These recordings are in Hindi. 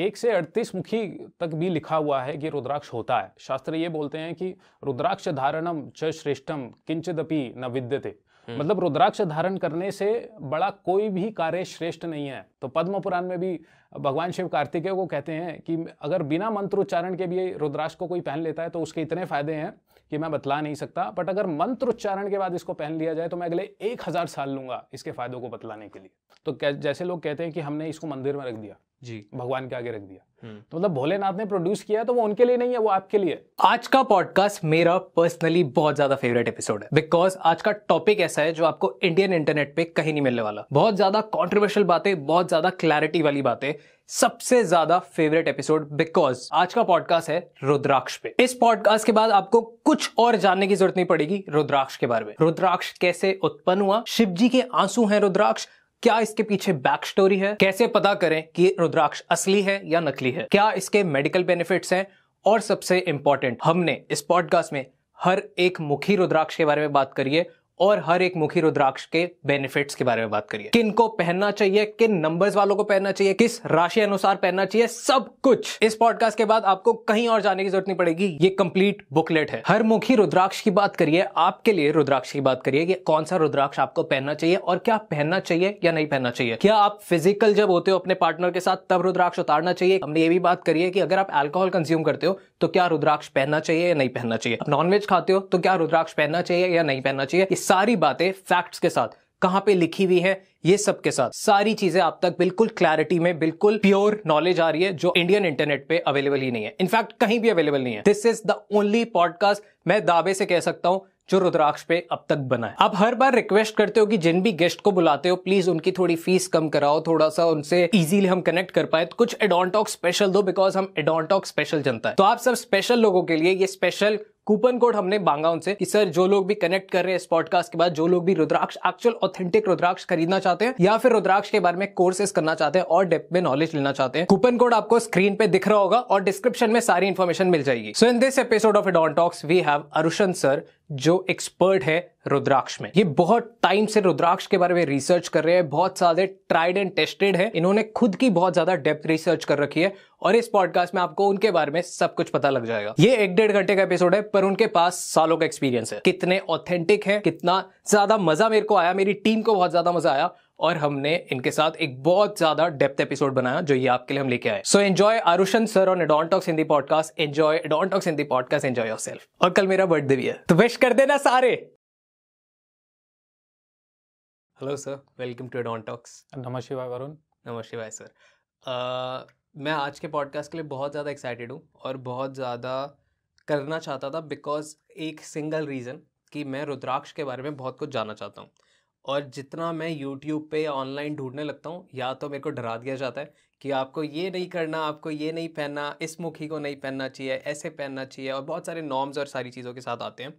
एक से अड़तीस मुखी तक भी लिखा हुआ है कि रुद्राक्ष होता है शास्त्र ये बोलते हैं कि रुद्राक्ष धारणम च श्रेष्ठम किंचदपि न विद्यते हम्म। मतलब रुद्राक्ष धारण करने से बड़ा कोई भी कार्य श्रेष्ठ नहीं है तो पद्म पुराण में भी भगवान शिव कार्तिकेय को कहते हैं कि अगर बिना मंत्र उच्चारण के भी रुद्राक्ष को कोई पहन लेता है तो उसके इतने फायदे हैं कि मैं बतला नहीं सकता बट अगर मंत्र उच्चारण के बाद इसको पहन लिया जाए तो मैं अगले एक हजार साल लूंगा इसके फायदों को बतलाने के लिए तो जैसे लोग कहते हैं कि हमने इसको मंदिर में रख दिया जी भगवान के आगे रख दिया हम्म। तो मतलब भोलेनाथ ने प्रोड्यूस किया तो वो उनके लिए नहीं है वो आपके लिए आज का पॉडकास्ट मेरा पर्सनली बहुत ज्यादा फेवरेट एपिसोड है बिकॉज आज का टॉपिक ऐसा है जो आपको इंडियन इंटरनेट पे कहीं नहीं मिलने वाला बहुत ज्यादा कॉन्ट्रोवर्शियल बातें बहुत ज्यादा क्लैरिटी वाली बातें सबसे ज्यादा फेवरेट एपिसोड बिकॉज आज का पॉडकास्ट है रुद्राक्ष पे इस पॉडकास्ट के बाद आपको कुछ और जानने की जरूरत नहीं पड़ेगी रुद्राक्ष के बारे में रुद्राक्ष कैसे उत्पन्न हुआ शिव जी के आंसू हैं रुद्राक्ष क्या इसके पीछे बैक स्टोरी है कैसे पता करें कि रुद्राक्ष असली है या नकली है क्या इसके मेडिकल बेनिफिट्स हैं और सबसे इंपॉर्टेंट हमने इस पॉडकास्ट में हर एक मुखी रुद्राक्ष के बारे में बात करिए और हर एक मुखी रुद्राक्ष के बेनिफिट्स के बारे में बात करिए किन को पहनना चाहिए किन नंबर्स वालों को पहनना चाहिए किस राशि अनुसार पहनना चाहिए सब कुछ इस पॉडकास्ट के बाद आपको कहीं और जाने की जरूरत नहीं पड़ेगी ये कंप्लीट बुकलेट है हर मुखी रुद्राक्ष की बात करिए आपके लिए रुद्राक्ष की बात करिए कौन सा रुद्राक्ष आपको पहनना चाहिए और क्या पहनना चाहिए या नहीं पहनना चाहिए क्या आप फिजिकल जब होते हो अपने पार्टनर के साथ तब रुद्राक्ष उतारना चाहिए हमने ये भी बात करी है कि अगर आप एल्कोहल कंज्यूम करते हो तो क्या रुद्राक्ष पहनना चाहिए या नहीं पहनना चाहिए नॉनवेज खाते हो तो क्या रुद्राक्ष पहनना चाहिए या नहीं पहनना चाहिए सारी बातें फैक्ट्स के साथ कहां पे लिखी हुई है ये सब के साथ सारी चीजें आप तक बिल्कुल क्लैरिटी में बिल्कुल प्योर नॉलेज आ रही है जो इंडियन इंटरनेट पे अवेलेबल ही नहीं है इनफैक्ट कहीं भी अवेलेबल नहीं है this is the only podcast मैं दावे से कह सकता हूं जो रुद्राक्ष पे अब तक बना है आप हर बार रिक्वेस्ट करते हो कि जिन भी गेस्ट को बुलाते हो प्लीज उनकी थोड़ी फीस कम कराओ थोड़ा सा उनसे इजीली हम कनेक्ट कर पाए तो कुछ एडॉन्टॉक स्पेशल दो बिकॉज हम एडॉन्टॉक स्पेशल जनता है तो आप सब स्पेशल लोगों के लिए ये स्पेशल कूपन कोड हमने मांगा उनसे कि सर जो लोग भी कनेक्ट कर रहे हैं इस पॉडकास्ट के बाद जो लोग भी रुद्राक्ष एक्चुअल ऑथेंटिक रुद्राक्ष खरीदना चाहते हैं या फिर रुद्राक्ष के बारे में कोर्सेस करना चाहते हैं और डेप्थ में नॉलेज लेना चाहते हैं कूपन कोड आपको स्क्रीन पे दिख रहा होगा और डिस्क्रिप्शन में सारी इन्फॉर्मेशन मिल जाएगी so in this episode of add on talks we have Arushan sir जो एक्सपर्ट है रुद्राक्ष में ये बहुत टाइम से रुद्राक्ष के बारे में रिसर्च कर रहे हैं बहुत सारे ट्राइड एंड टेस्टेड है इन्होंने खुद की बहुत ज्यादा डेप्थ रिसर्च कर रखी है और इस पॉडकास्ट में आपको उनके बारे में सब कुछ पता लग जाएगा ये एक डेढ़ घंटे का एपिसोड है पर उनके पास सालों का एक्सपीरियंस है कितने ऑथेंटिक है कितना ज्यादा मजा मेरे को आया मेरी टीम को बहुत ज्यादा मजा आया और हमने इनके साथ एक बहुत ज्यादा डेप्थ एपिसोड बनाया जो ये आपके लिए हम लेके आए so enjoy Arushan sir on talks Hindi podcast enjoy talks Hindi podcast enjoy your और कल मेरा बर्थडे भी है तो विश कर देना सारे hello sir welcome to don't talks नमः शिवाय वरुण नमः शिवाय सर uh, मैं आज के पॉडकास्ट के लिए बहुत ज़्यादा एक्साइटेड हूँ और बहुत ज़्यादा करना चाहता था बिकॉज एक सिंगल रीज़न कि मैं रुद्राक्ष के बारे में बहुत कुछ जानना चाहता हूँ और जितना मैं यूट्यूब पे ऑनलाइन ढूंढने लगता हूँ या तो मेरे को डरा दिया जाता है कि आपको ये नहीं करना आपको ये नहीं पहनना इस मुखी को नहीं पहनना चाहिए ऐसे पहनना चाहिए और बहुत सारे नॉर्म्स और सारी चीज़ों के साथ आते हैं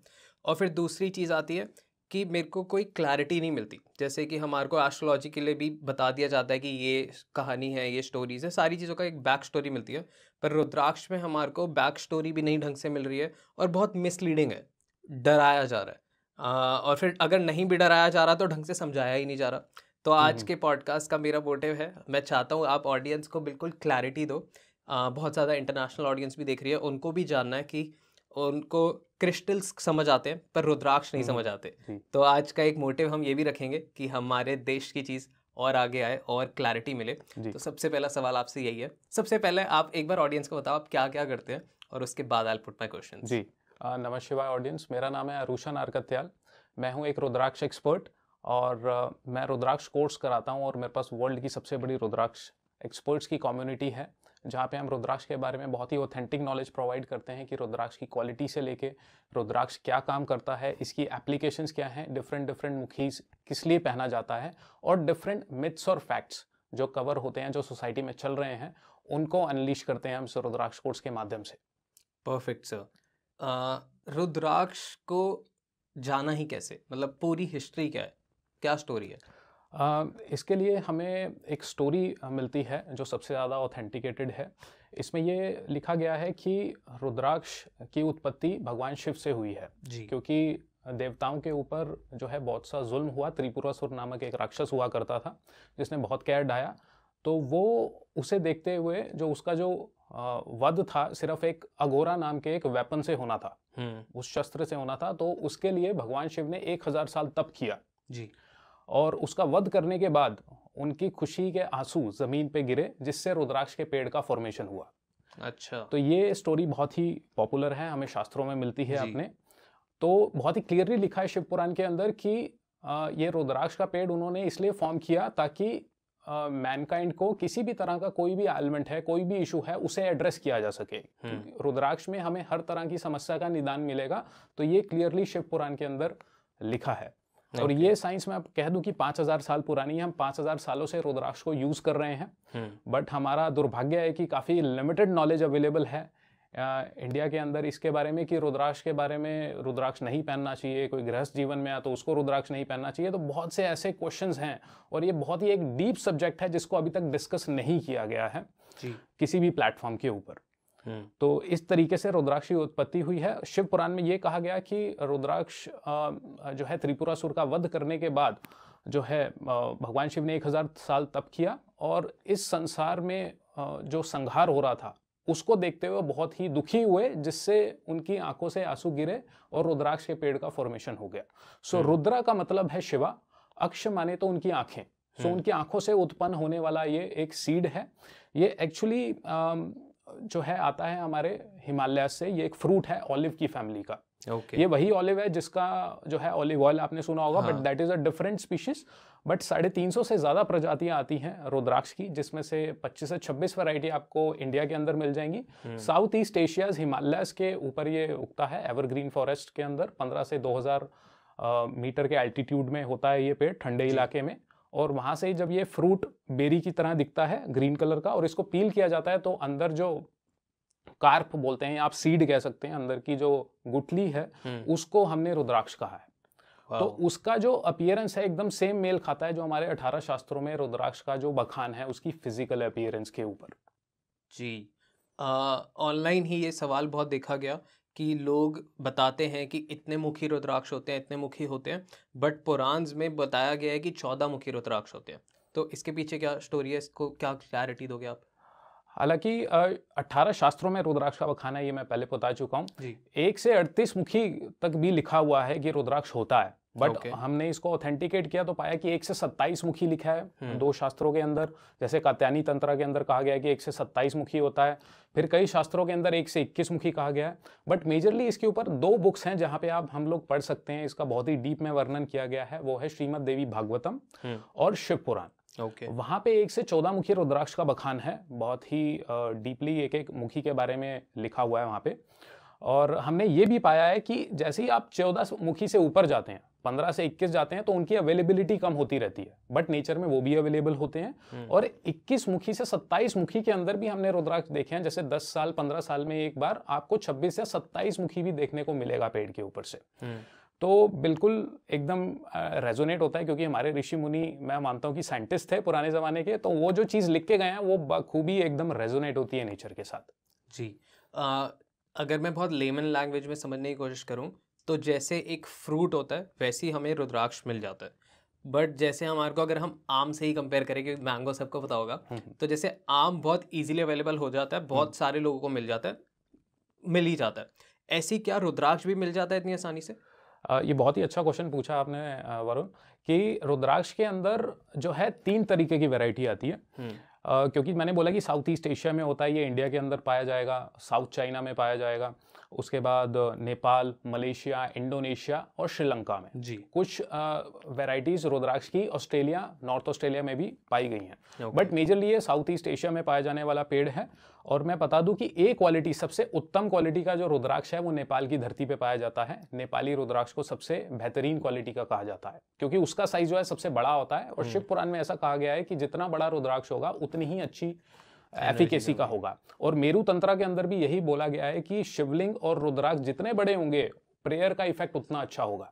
और फिर दूसरी चीज़ आती है कि मेरे को कोई क्लैरिटी नहीं मिलती जैसे कि हमारे को एस्ट्रोलॉजी के लिए भी बता दिया जाता है कि ये कहानी है ये स्टोरीज़ है सारी चीज़ों का एक बैक स्टोरी मिलती है पर रुद्राक्ष में हमारे को बैक स्टोरी भी नहीं ढंग से मिल रही है और बहुत मिसलीडिंग है डराया जा रहा है और फिर अगर नहीं भी डराया जा रहा तो ढंग से समझाया ही नहीं जा रहा तो आज के पॉडकास्ट का मेरा मोटिव है मैं चाहता हूँ आप ऑडियंस को बिल्कुल क्लैरिटी दो आ, बहुत ज़्यादा इंटरनेशनल ऑडियंस भी देख रही है उनको भी जानना है कि उनको क्रिस्टल्स समझ आते हैं पर रुद्राक्ष नहीं समझ आते तो आज का एक मोटिव हम ये भी रखेंगे कि हमारे देश की चीज़ और आगे आए और क्लैरिटी मिले तो सबसे पहला सवाल आपसे यही है सबसे पहले आप एक बार ऑडियंस को बताओ आप क्या क्या करते हैं और उसके बाद आई पुट माई क्वेश्चन जी नमः शिवाय ऑडियंस मेरा नाम है अरुषा नारकत्याल मैं हूँ एक रुद्राक्ष एक्सपर्ट और मैं रुद्राक्ष कोर्स कराता हूँ और मेरे पास वर्ल्ड की सबसे बड़ी रुद्राक्ष एक्सपर्ट्स की कम्युनिटी है जहाँ पे हम रुद्राक्ष के बारे में बहुत ही ऑथेंटिक नॉलेज प्रोवाइड करते हैं कि रुद्राक्ष की क्वालिटी से लेके रुद्राक्ष क्या काम करता है इसकी एप्लीकेशंस क्या हैं डिफरेंट डिफरेंट मुखीज किस लिए पहना जाता है और डिफरेंट मिथ्स और फैक्ट्स जो कवर होते हैं जो सोसाइटी में चल रहे हैं उनको अनलिश करते हैं हम रुद्राक्ष कोर्स के माध्यम से परफेक्ट सर रुद्राक्ष को जाना ही कैसे मतलब पूरी हिस्ट्री क्या है क्या स्टोरी है आ, इसके लिए हमें एक स्टोरी मिलती है जो सबसे ज़्यादा ऑथेंटिकेटेड है इसमें ये लिखा गया है कि रुद्राक्ष की उत्पत्ति भगवान शिव से हुई है जी क्योंकि देवताओं के ऊपर जो है बहुत सा जुल्म हुआ त्रिपुरासुर नामक एक राक्षस हुआ करता था जिसने बहुत कैर ढाया तो वो उसे देखते हुए जो उसका जो वध था सिर्फ एक अगोरा नाम के एक वेपन से होना था हम्म। उस शस्त्र से होना था तो उसके लिए भगवान शिव ने एक हजार साल तप किया जी और उसका वध करने के बाद उनकी खुशी के आंसू जमीन पे गिरे जिससे रुद्राक्ष के पेड़ का फॉर्मेशन हुआ अच्छा तो ये स्टोरी बहुत ही पॉपुलर है हमें शास्त्रों में मिलती है आपने तो बहुत ही क्लियरली लिखा है शिव पुराण के अंदर कि ये रुद्राक्ष का पेड़ उन्होंने इसलिए फॉर्म किया ताकि मैनकाइंड uh, को किसी भी तरह का कोई भी एलिमेंट है कोई भी इशू है उसे एड्रेस किया जा सके हम्म। रुद्राक्ष में हमें हर तरह की समस्या का निदान मिलेगा तो ये क्लियरली शिव पुराण के अंदर लिखा है और ये साइंस में आप कह दूं कि 5000 साल पुरानी है हम 5000 सालों से रुद्राक्ष को यूज कर रहे हैं बट हम्म। हमारा दुर्भाग्य है कि काफी लिमिटेड नॉलेज अवेलेबल है इंडिया के अंदर इसके बारे में कि रुद्राक्ष के बारे में रुद्राक्ष नहीं पहनना चाहिए कोई गृहस्थ जीवन में आया तो उसको रुद्राक्ष नहीं पहनना चाहिए तो बहुत से ऐसे क्वेश्चन हैं और ये बहुत ही एक डीप सब्जेक्ट है जिसको अभी तक डिस्कस नहीं किया गया है किसी भी प्लेटफॉर्म के ऊपर हम्म। तो इस तरीके से रुद्राक्ष की उत्पत्ति हुई है शिव पुराण में ये कहा गया कि रुद्राक्ष जो है त्रिपुरासुर का वध करने के बाद जो है भगवान शिव ने एक हज़ार साल तप किया और इस संसार में जो संहार हो रहा था उसको देखते हुए बहुत ही दुखी हुए जिससे उनकी आंखों से आंसू गिरे और रुद्राक्ष के पेड़ का फॉर्मेशन हो गया सो so, हम्म। रुद्रा का मतलब है शिवा अक्ष माने तो उनकी आंखें सो so, हम्म। उनकी आंखों से उत्पन्न होने वाला ये एक सीड है ये एक्चुअली जो है आता है हमारे हिमालय से ये एक फ्रूट है ऑलिव की फैमिली का okay. ये वही ऑलिव है जिसका जो है ऑलिव ऑयल आपने सुना होगा but that is a different species but साढ़े तीन सौ से ज़्यादा प्रजातियां आती हैं रुद्राक्ष की जिसमें से पच्चीस से छब्बीस वैरायटी आपको इंडिया के अंदर मिल जाएंगी साउथ ईस्ट एशियाज हिमालयस के ऊपर ये उगता है एवरग्रीन फॉरेस्ट के अंदर पंद्रह से दो हज़ार मीटर के एल्टीट्यूड में होता है ये पेड़ ठंडे इलाके में और वहाँ से जब ये फ्रूट बेरी की तरह दिखता है ग्रीन कलर का और इसको पील किया जाता है तो अंदर जो कार्प बोलते हैं आप सीड कह सकते हैं अंदर की जो गुटली है हम्म। उसको हमने रुद्राक्ष कहा है तो उसका जो अपियरेंस है एकदम सेम मेल खाता है जो हमारे अठारह शास्त्रों में रुद्राक्ष का जो बखान है उसकी फिजिकल अपियरेंस के ऊपर जी ऑनलाइन ही ये सवाल बहुत देखा गया कि लोग बताते हैं कि इतने मुखी रुद्राक्ष होते हैं इतने मुखी होते हैं बट पुराण्स में बताया गया है कि चौदह मुखी रुद्राक्ष होते हैं तो इसके पीछे क्या स्टोरी है इसको क्या क्लैरिटी दोगे आप हालांकि अट्ठारह शास्त्रों में रुद्राक्ष का बखाना ये मैं पहले बता चुका हूँ एक से अड़तीस मुखी तक भी लिखा हुआ है कि रुद्राक्ष होता है बट okay. हमने इसको ऑथेंटिकेट किया तो पाया कि एक से सत्ताईस मुखी लिखा है हम्म। दो शास्त्रों के अंदर जैसे कात्यानी तंत्रा के अंदर कहा गया है कि एक से सत्ताईस मुखी होता है फिर कई शास्त्रों के अंदर एक से इक्कीस मुखी कहा गया है बट मेजरली इसके ऊपर दो बुक्स हैं जहाँ पे आप हम लोग पढ़ सकते हैं इसका बहुत ही डीप में वर्णन किया गया है वो है श्रीमद देवी भागवतम हम्म। और शिवपुराण okay. वहाँ पे एक से चौदह मुखी रुद्राक्ष का बखान है बहुत ही डीपली एक एक मुखी के बारे में लिखा हुआ है वहाँ पे और हमने ये भी पाया है कि जैसे ही आप चौदह मुखी से ऊपर जाते हैं पंद्रह से इक्कीस जाते हैं तो उनकी अवेलेबिलिटी कम होती रहती है बट नेचर में वो भी अवेलेबल होते हैं हम्म। और इक्कीस मुखी से सत्ताईस मुखी के अंदर भी हमने रुद्राक्ष देखे हैं जैसे दस साल पंद्रह साल में एक बार आपको छब्बीस या सत्ताईस मुखी भी देखने को मिलेगा पेड़ के ऊपर से हम्म। तो बिल्कुल एकदम रेजोनेट होता है क्योंकि हमारे ऋषि मुनि मैं मानता हूँ कि साइंटिस्ट थे पुराने ज़माने के तो वो जो चीज़ लिख के गए हैं वो बखूबी एकदम रेजोनेट होती है नेचर के साथ जी आ, अगर मैं बहुत लेमन लैंग्वेज में समझने की कोशिश करूँ तो जैसे एक फ्रूट होता है वैसे ही हमें रुद्राक्ष मिल जाता है बट जैसे हमारे को अगर हम आम से ही कंपेयर करें क्योंकि मैंगो सबको पता होगा हम्म, हम्म। तो जैसे आम बहुत इजीली अवेलेबल हो जाता है बहुत हम्म। सारे लोगों को मिल जाता है मिल ही जाता है ऐसी क्या रुद्राक्ष भी मिल जाता है इतनी आसानी से ये बहुत ही अच्छा क्वेश्चन पूछा आपने वरुण कि रुद्राक्ष के अंदर जो है तीन तरीके की वैरायटी आती है हम्म। क्योंकि मैंने बोला कि साउथ ईस्ट एशिया में होता है ये इंडिया के अंदर पाया जाएगा साउथ चाइना में पाया जाएगा उसके बाद नेपाल मलेशिया इंडोनेशिया और श्रीलंका में जी कुछ वेराइटीज़ रुद्राक्ष की ऑस्ट्रेलिया नॉर्थ ऑस्ट्रेलिया में भी पाई गई हैं बट मेजरली ये साउथ ईस्ट एशिया में पाया जाने वाला पेड़ है और मैं बता दूं कि ए क्वालिटी सबसे उत्तम क्वालिटी का जो रुद्राक्ष है वो नेपाल की धरती पे पाया जाता है नेपाली रुद्राक्ष को सबसे बेहतरीन क्वालिटी का कहा जाता है क्योंकि उसका साइज जो है सबसे बड़ा होता है और हम्म। शिव पुराण में ऐसा कहा गया है कि जितना बड़ा रुद्राक्ष होगा उतनी ही अच्छी एफिकेसी का होगा और मेरु तंत्रा के अंदर भी यही बोला गया है कि शिवलिंग और रुद्राक्ष जितने बड़े होंगे प्रेयर का इफेक्ट उतना अच्छा होगा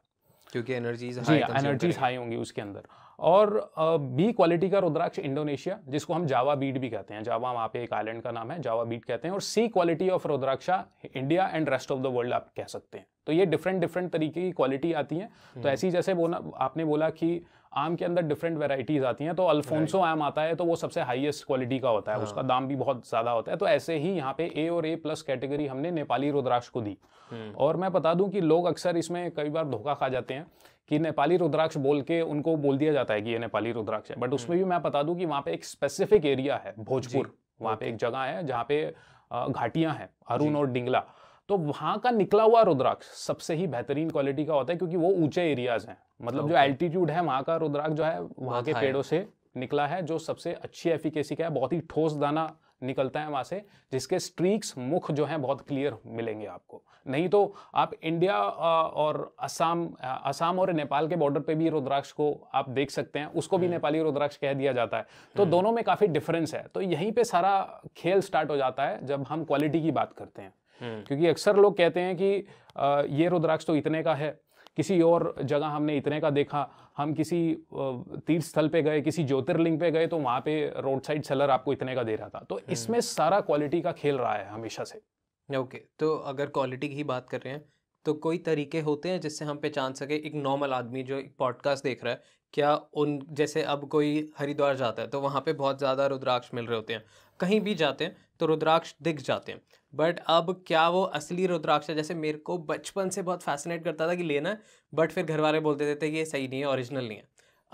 क्योंकि एनर्जीज हाई एनर्जीज हाई होंगी उसके अंदर और बी क्वालिटी का रुद्राक्ष इंडोनेशिया जिसको हम जावा बीट भी कहते हैं जावा वहाँ पे एक आइलैंड का नाम है जावा बीट कहते हैं और सी quality of rudraksha India and rest of the world आप कह सकते हैं तो ये डिफरेंट डिफरेंट तरीके की क्वालिटी आती है तो हम्म। ऐसी जैसे बोला आपने बोला कि आम के अंदर डिफरेंट वेराइटीज़ आती हैं तो अल्फोंसो right. आम आता है तो वो सबसे हाईएस्ट क्वालिटी का होता है हाँ. उसका दाम भी बहुत ज़्यादा होता है तो ऐसे ही यहाँ पे ए और ए प्लस कैटेगरी हमने नेपाली रुद्राक्ष को दी हम्म। और मैं बता दूं कि लोग अक्सर इसमें कई बार धोखा खा जाते हैं कि नेपाली रुद्राक्ष बोल के उनको बोल दिया जाता है कि ये नेपाली रुद्राक्ष है बट उसमें हम्म। भी मैं बता दूँ कि वहाँ पे एक स्पेसिफिक एरिया है भोजपुर वहाँ पे एक जगह है जहाँ पे घाटियाँ हैं अरुण और डिंगला तो वहाँ का निकला हुआ रुद्राक्ष सबसे ही बेहतरीन क्वालिटी का होता है क्योंकि वो ऊंचे एरियाज हैं मतलब जो एल्टीट्यूड है वहाँ का रुद्राक्ष जो है वहाँ के पेड़ों से निकला है जो सबसे अच्छी एफिकेसी का है बहुत ही ठोस दाना निकलता है वहाँ से जिसके स्ट्रीक्स मुख जो हैं बहुत क्लियर मिलेंगे आपको नहीं तो आप इंडिया और असम असम और नेपाल के बॉर्डर पे भी रुद्राक्ष को आप देख सकते हैं उसको भी हम्म। नेपाली रुद्राक्ष कह दिया जाता है तो हम्म। दोनों में काफ़ी डिफरेंस है तो यहीं पे सारा खेल स्टार्ट हो जाता है जब हम क्वालिटी की बात करते हैं हम्म। क्योंकि अक्सर लोग कहते हैं कि ये रुद्राक्ष तो इतने का है किसी और जगह हमने इतने का देखा हम किसी तीर्थ स्थल पे गए किसी ज्योतिर्लिंग पे गए तो वहाँ पे रोड साइड सेलर आपको इतने का दे रहा था तो हम्म। इसमें सारा क्वालिटी का खेल रहा है हमेशा से ओके okay, तो अगर क्वालिटी की बात कर रहे हैं तो कोई तरीके होते हैं जिससे हम पहचान सके एक नॉर्मल आदमी जो एक पॉडकास्ट देख रहा है क्या उन जैसे अब कोई हरिद्वार जाता है तो वहाँ पे बहुत ज़्यादा रुद्राक्ष मिल रहे होते हैं कहीं भी जाते हैं तो रुद्राक्ष दिख जाते हैं बट अब क्या वो असली रुद्राक्ष है जैसे मेरे को बचपन से बहुत फैसिनेट करता था कि लेना है बट फिर घर वाले बोल देते थे कि ये सही नहीं है ओरिजिनल नहीं है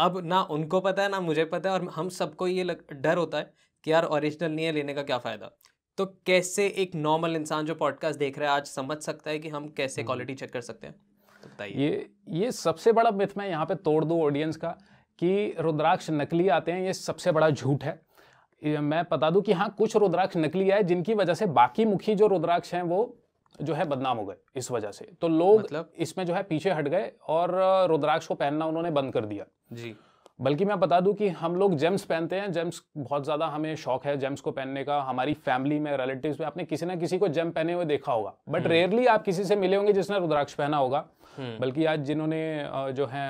अब ना उनको पता है ना मुझे पता है और हम सबको ये लग, डर होता है कि यार ओरिजिनल नहीं है लेने का क्या फ़ायदा तो कैसे एक नॉर्मल इंसान जो पॉडकास्ट देख रहा है आज समझ सकता है कि हम कैसे क्वालिटी हम्म। चेक कर सकते हैं तो बताइए ये ये सबसे बड़ा मिथ मैं यहाँ पे तोड़ दूँ ऑडियंस का कि रुद्राक्ष नकली आते हैं ये सबसे बड़ा झूठ है मैं बता दूं कि हाँ कुछ रुद्राक्ष नकली आए जिनकी वजह से बाकी मुखी जो रुद्राक्ष हैं वो जो है बदनाम हो गए इस वजह से तो लोग मतलब? इसमें जो है पीछे हट गए और रुद्राक्ष को पहनना उन्होंने बंद कर दिया जी बल्कि मैं बता दूं कि हम लोग जेम्स पहनते हैं जेम्स बहुत ज़्यादा हमें शौक है जेम्स को पहनने का हमारी फैमिली में रिलेटिव्स में आपने किसी ना किसी को जेम पहने हुए देखा होगा बट हम्म। रेयरली आप किसी से मिले होंगे जिसने रुद्राक्ष पहना होगा हम्म। बल्कि आज जिन्होंने जो है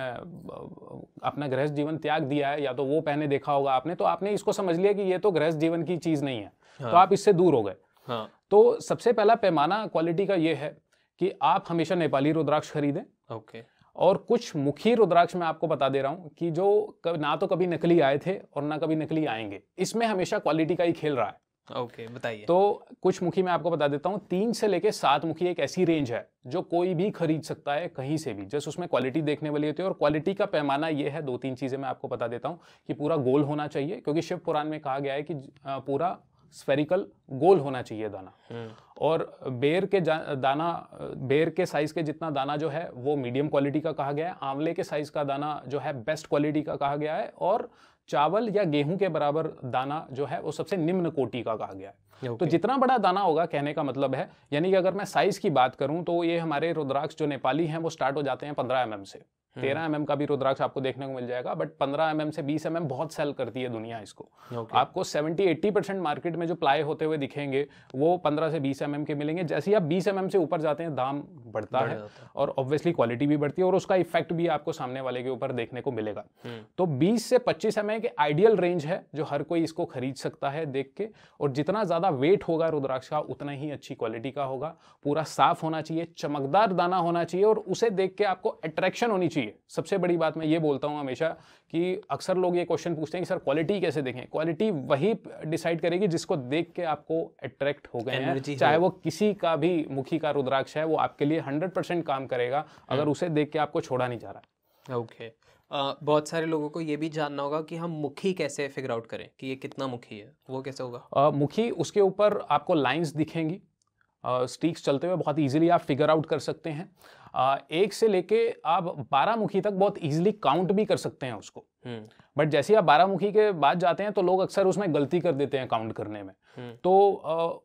अपना गृहस्थ जीवन त्याग दिया है या तो वो पहने देखा होगा आपने तो आपने इसको समझ लिया कि ये तो गृहस्थ जीवन की चीज़ नहीं है तो हाँ। तो आप इससे दूर हो गए हाँ। तो सबसे पहला पैमाना क्वालिटी का ये है कि आप हमेशा नेपाली रुद्राक्ष खरीदें ओके और कुछ मुखी रुद्राक्ष मैं आपको बता दे रहा हूँ कि जो ना तो कभी नकली आए थे और ना कभी नकली आएंगे इसमें हमेशा क्वालिटी का ही खेल रहा है ओके बताइए तो कुछ मुखी मैं आपको बता देता हूँ तीन से लेके सात मुखी एक ऐसी रेंज है जो कोई भी खरीद सकता है कहीं से भी जस्ट उसमें क्वालिटी देखने वाली होती है और क्वालिटी का पैमाना ये है दो तीन चीज़ें मैं आपको बता देता हूँ कि पूरा गोल होना चाहिए क्योंकि शिव पुराण में कहा गया है कि पूरा स्फेरिकल गोल होना चाहिए दाना हम्म। और बेर के दाना बेर के साइज के जितना दाना जो है वो मीडियम क्वालिटी का कहा गया है आंवले के साइज का दाना जो है बेस्ट क्वालिटी का कहा गया है और चावल या गेहूं के बराबर दाना जो है वो सबसे निम्न कोटि का कहा गया है तो जितना बड़ा दाना होगा कहने का मतलब है यानी कि अगर मैं साइज की बात करूं तो ये हमारे रुद्राक्ष जो नेपाली हैं वो स्टार्ट हो जाते हैं पंद्रह एम से तेरह हम्म। एम का भी रुद्राक्ष आपको देखने को मिल जाएगा बट पंद्रह एम से बीस एम बहुत सेल करती है दुनिया इसको okay. आपको सेवेंटी एट्टी परसेंट मार्केट में जो प्लाई होते हुए दिखेंगे वो पंद्रह से बीस एम के मिलेंगे जैसे ही आप बीस एम से ऊपर जाते हैं दाम बढ़ता है और ऑब्वियसली क्वालिटी भी बढ़ती है और उसका इफेक्ट भी आपको सामने वाले के ऊपर देखने को मिलेगा हम्म। तो बीस से पच्चीस एम के आइडियल रेंज है जो हर कोई इसको खरीद सकता है देख के और जितना ज़्यादा वेट होगा रुद्राक्ष का उतना ही अच्छी क्वालिटी का होगा पूरा साफ होना चाहिए चमकदार दाना होना चाहिए और उसे देख के आपको अट्रैक्शन होनी चाहिए चलिए सबसे बड़ी बात मैं ये बोलता हूँ हमेशा कि अक्सर लोग ये क्वेश्चन पूछते हैं कि सर क्वालिटी कैसे देखें क्वालिटी वही डिसाइड करेगी जिसको देख के आपको अट्रैक्ट हो गए हैं चाहे वो किसी का भी मुखी का रुद्राक्ष है वो आपके लिए हंड्रेड परसेंट काम करेगा अगर हाँ। उसे देख के आपको छोड़ा नहीं जा रहा है ओके बहुत सारे लोगों को ये भी जानना होगा कि हम मुखी कैसे फिगर आउट करें कि ये कितना मुखी है वो कैसे होगा मुखी उसके ऊपर आपको लाइंस दिखेंगी स्टीक्स चलते हुए बहुत ईजिली आप फिगर आउट कर सकते हैं आ, एक से लेके आप बारह मुखी तक बहुत ईजिली काउंट भी कर सकते हैं उसको बट हम्म। जैसे आप बारह मुखी के बाद जाते हैं तो लोग अक्सर उसमें गलती कर देते हैं काउंट करने में हम्म। तो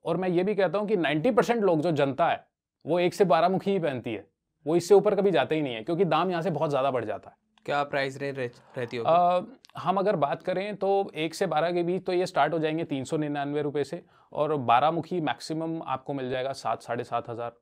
और मैं ये भी कहता हूँ कि नाइन्टी परसेंट लोग जो जनता है वो एक से बारह मुखी ही पहनती है वो इससे ऊपर कभी जाते ही नहीं है क्योंकि दाम यहाँ से बहुत ज़्यादा बढ़ जाता है क्या प्राइस रेंज रहती होगी हम अगर बात करें तो एक से बारह के बीच तो ये स्टार्ट हो जाएंगे तीन सौ निन्यानवे रुपये से और मुखी मैक्सिमम आपको मिल जाएगा सात साढ़े सात हज़ार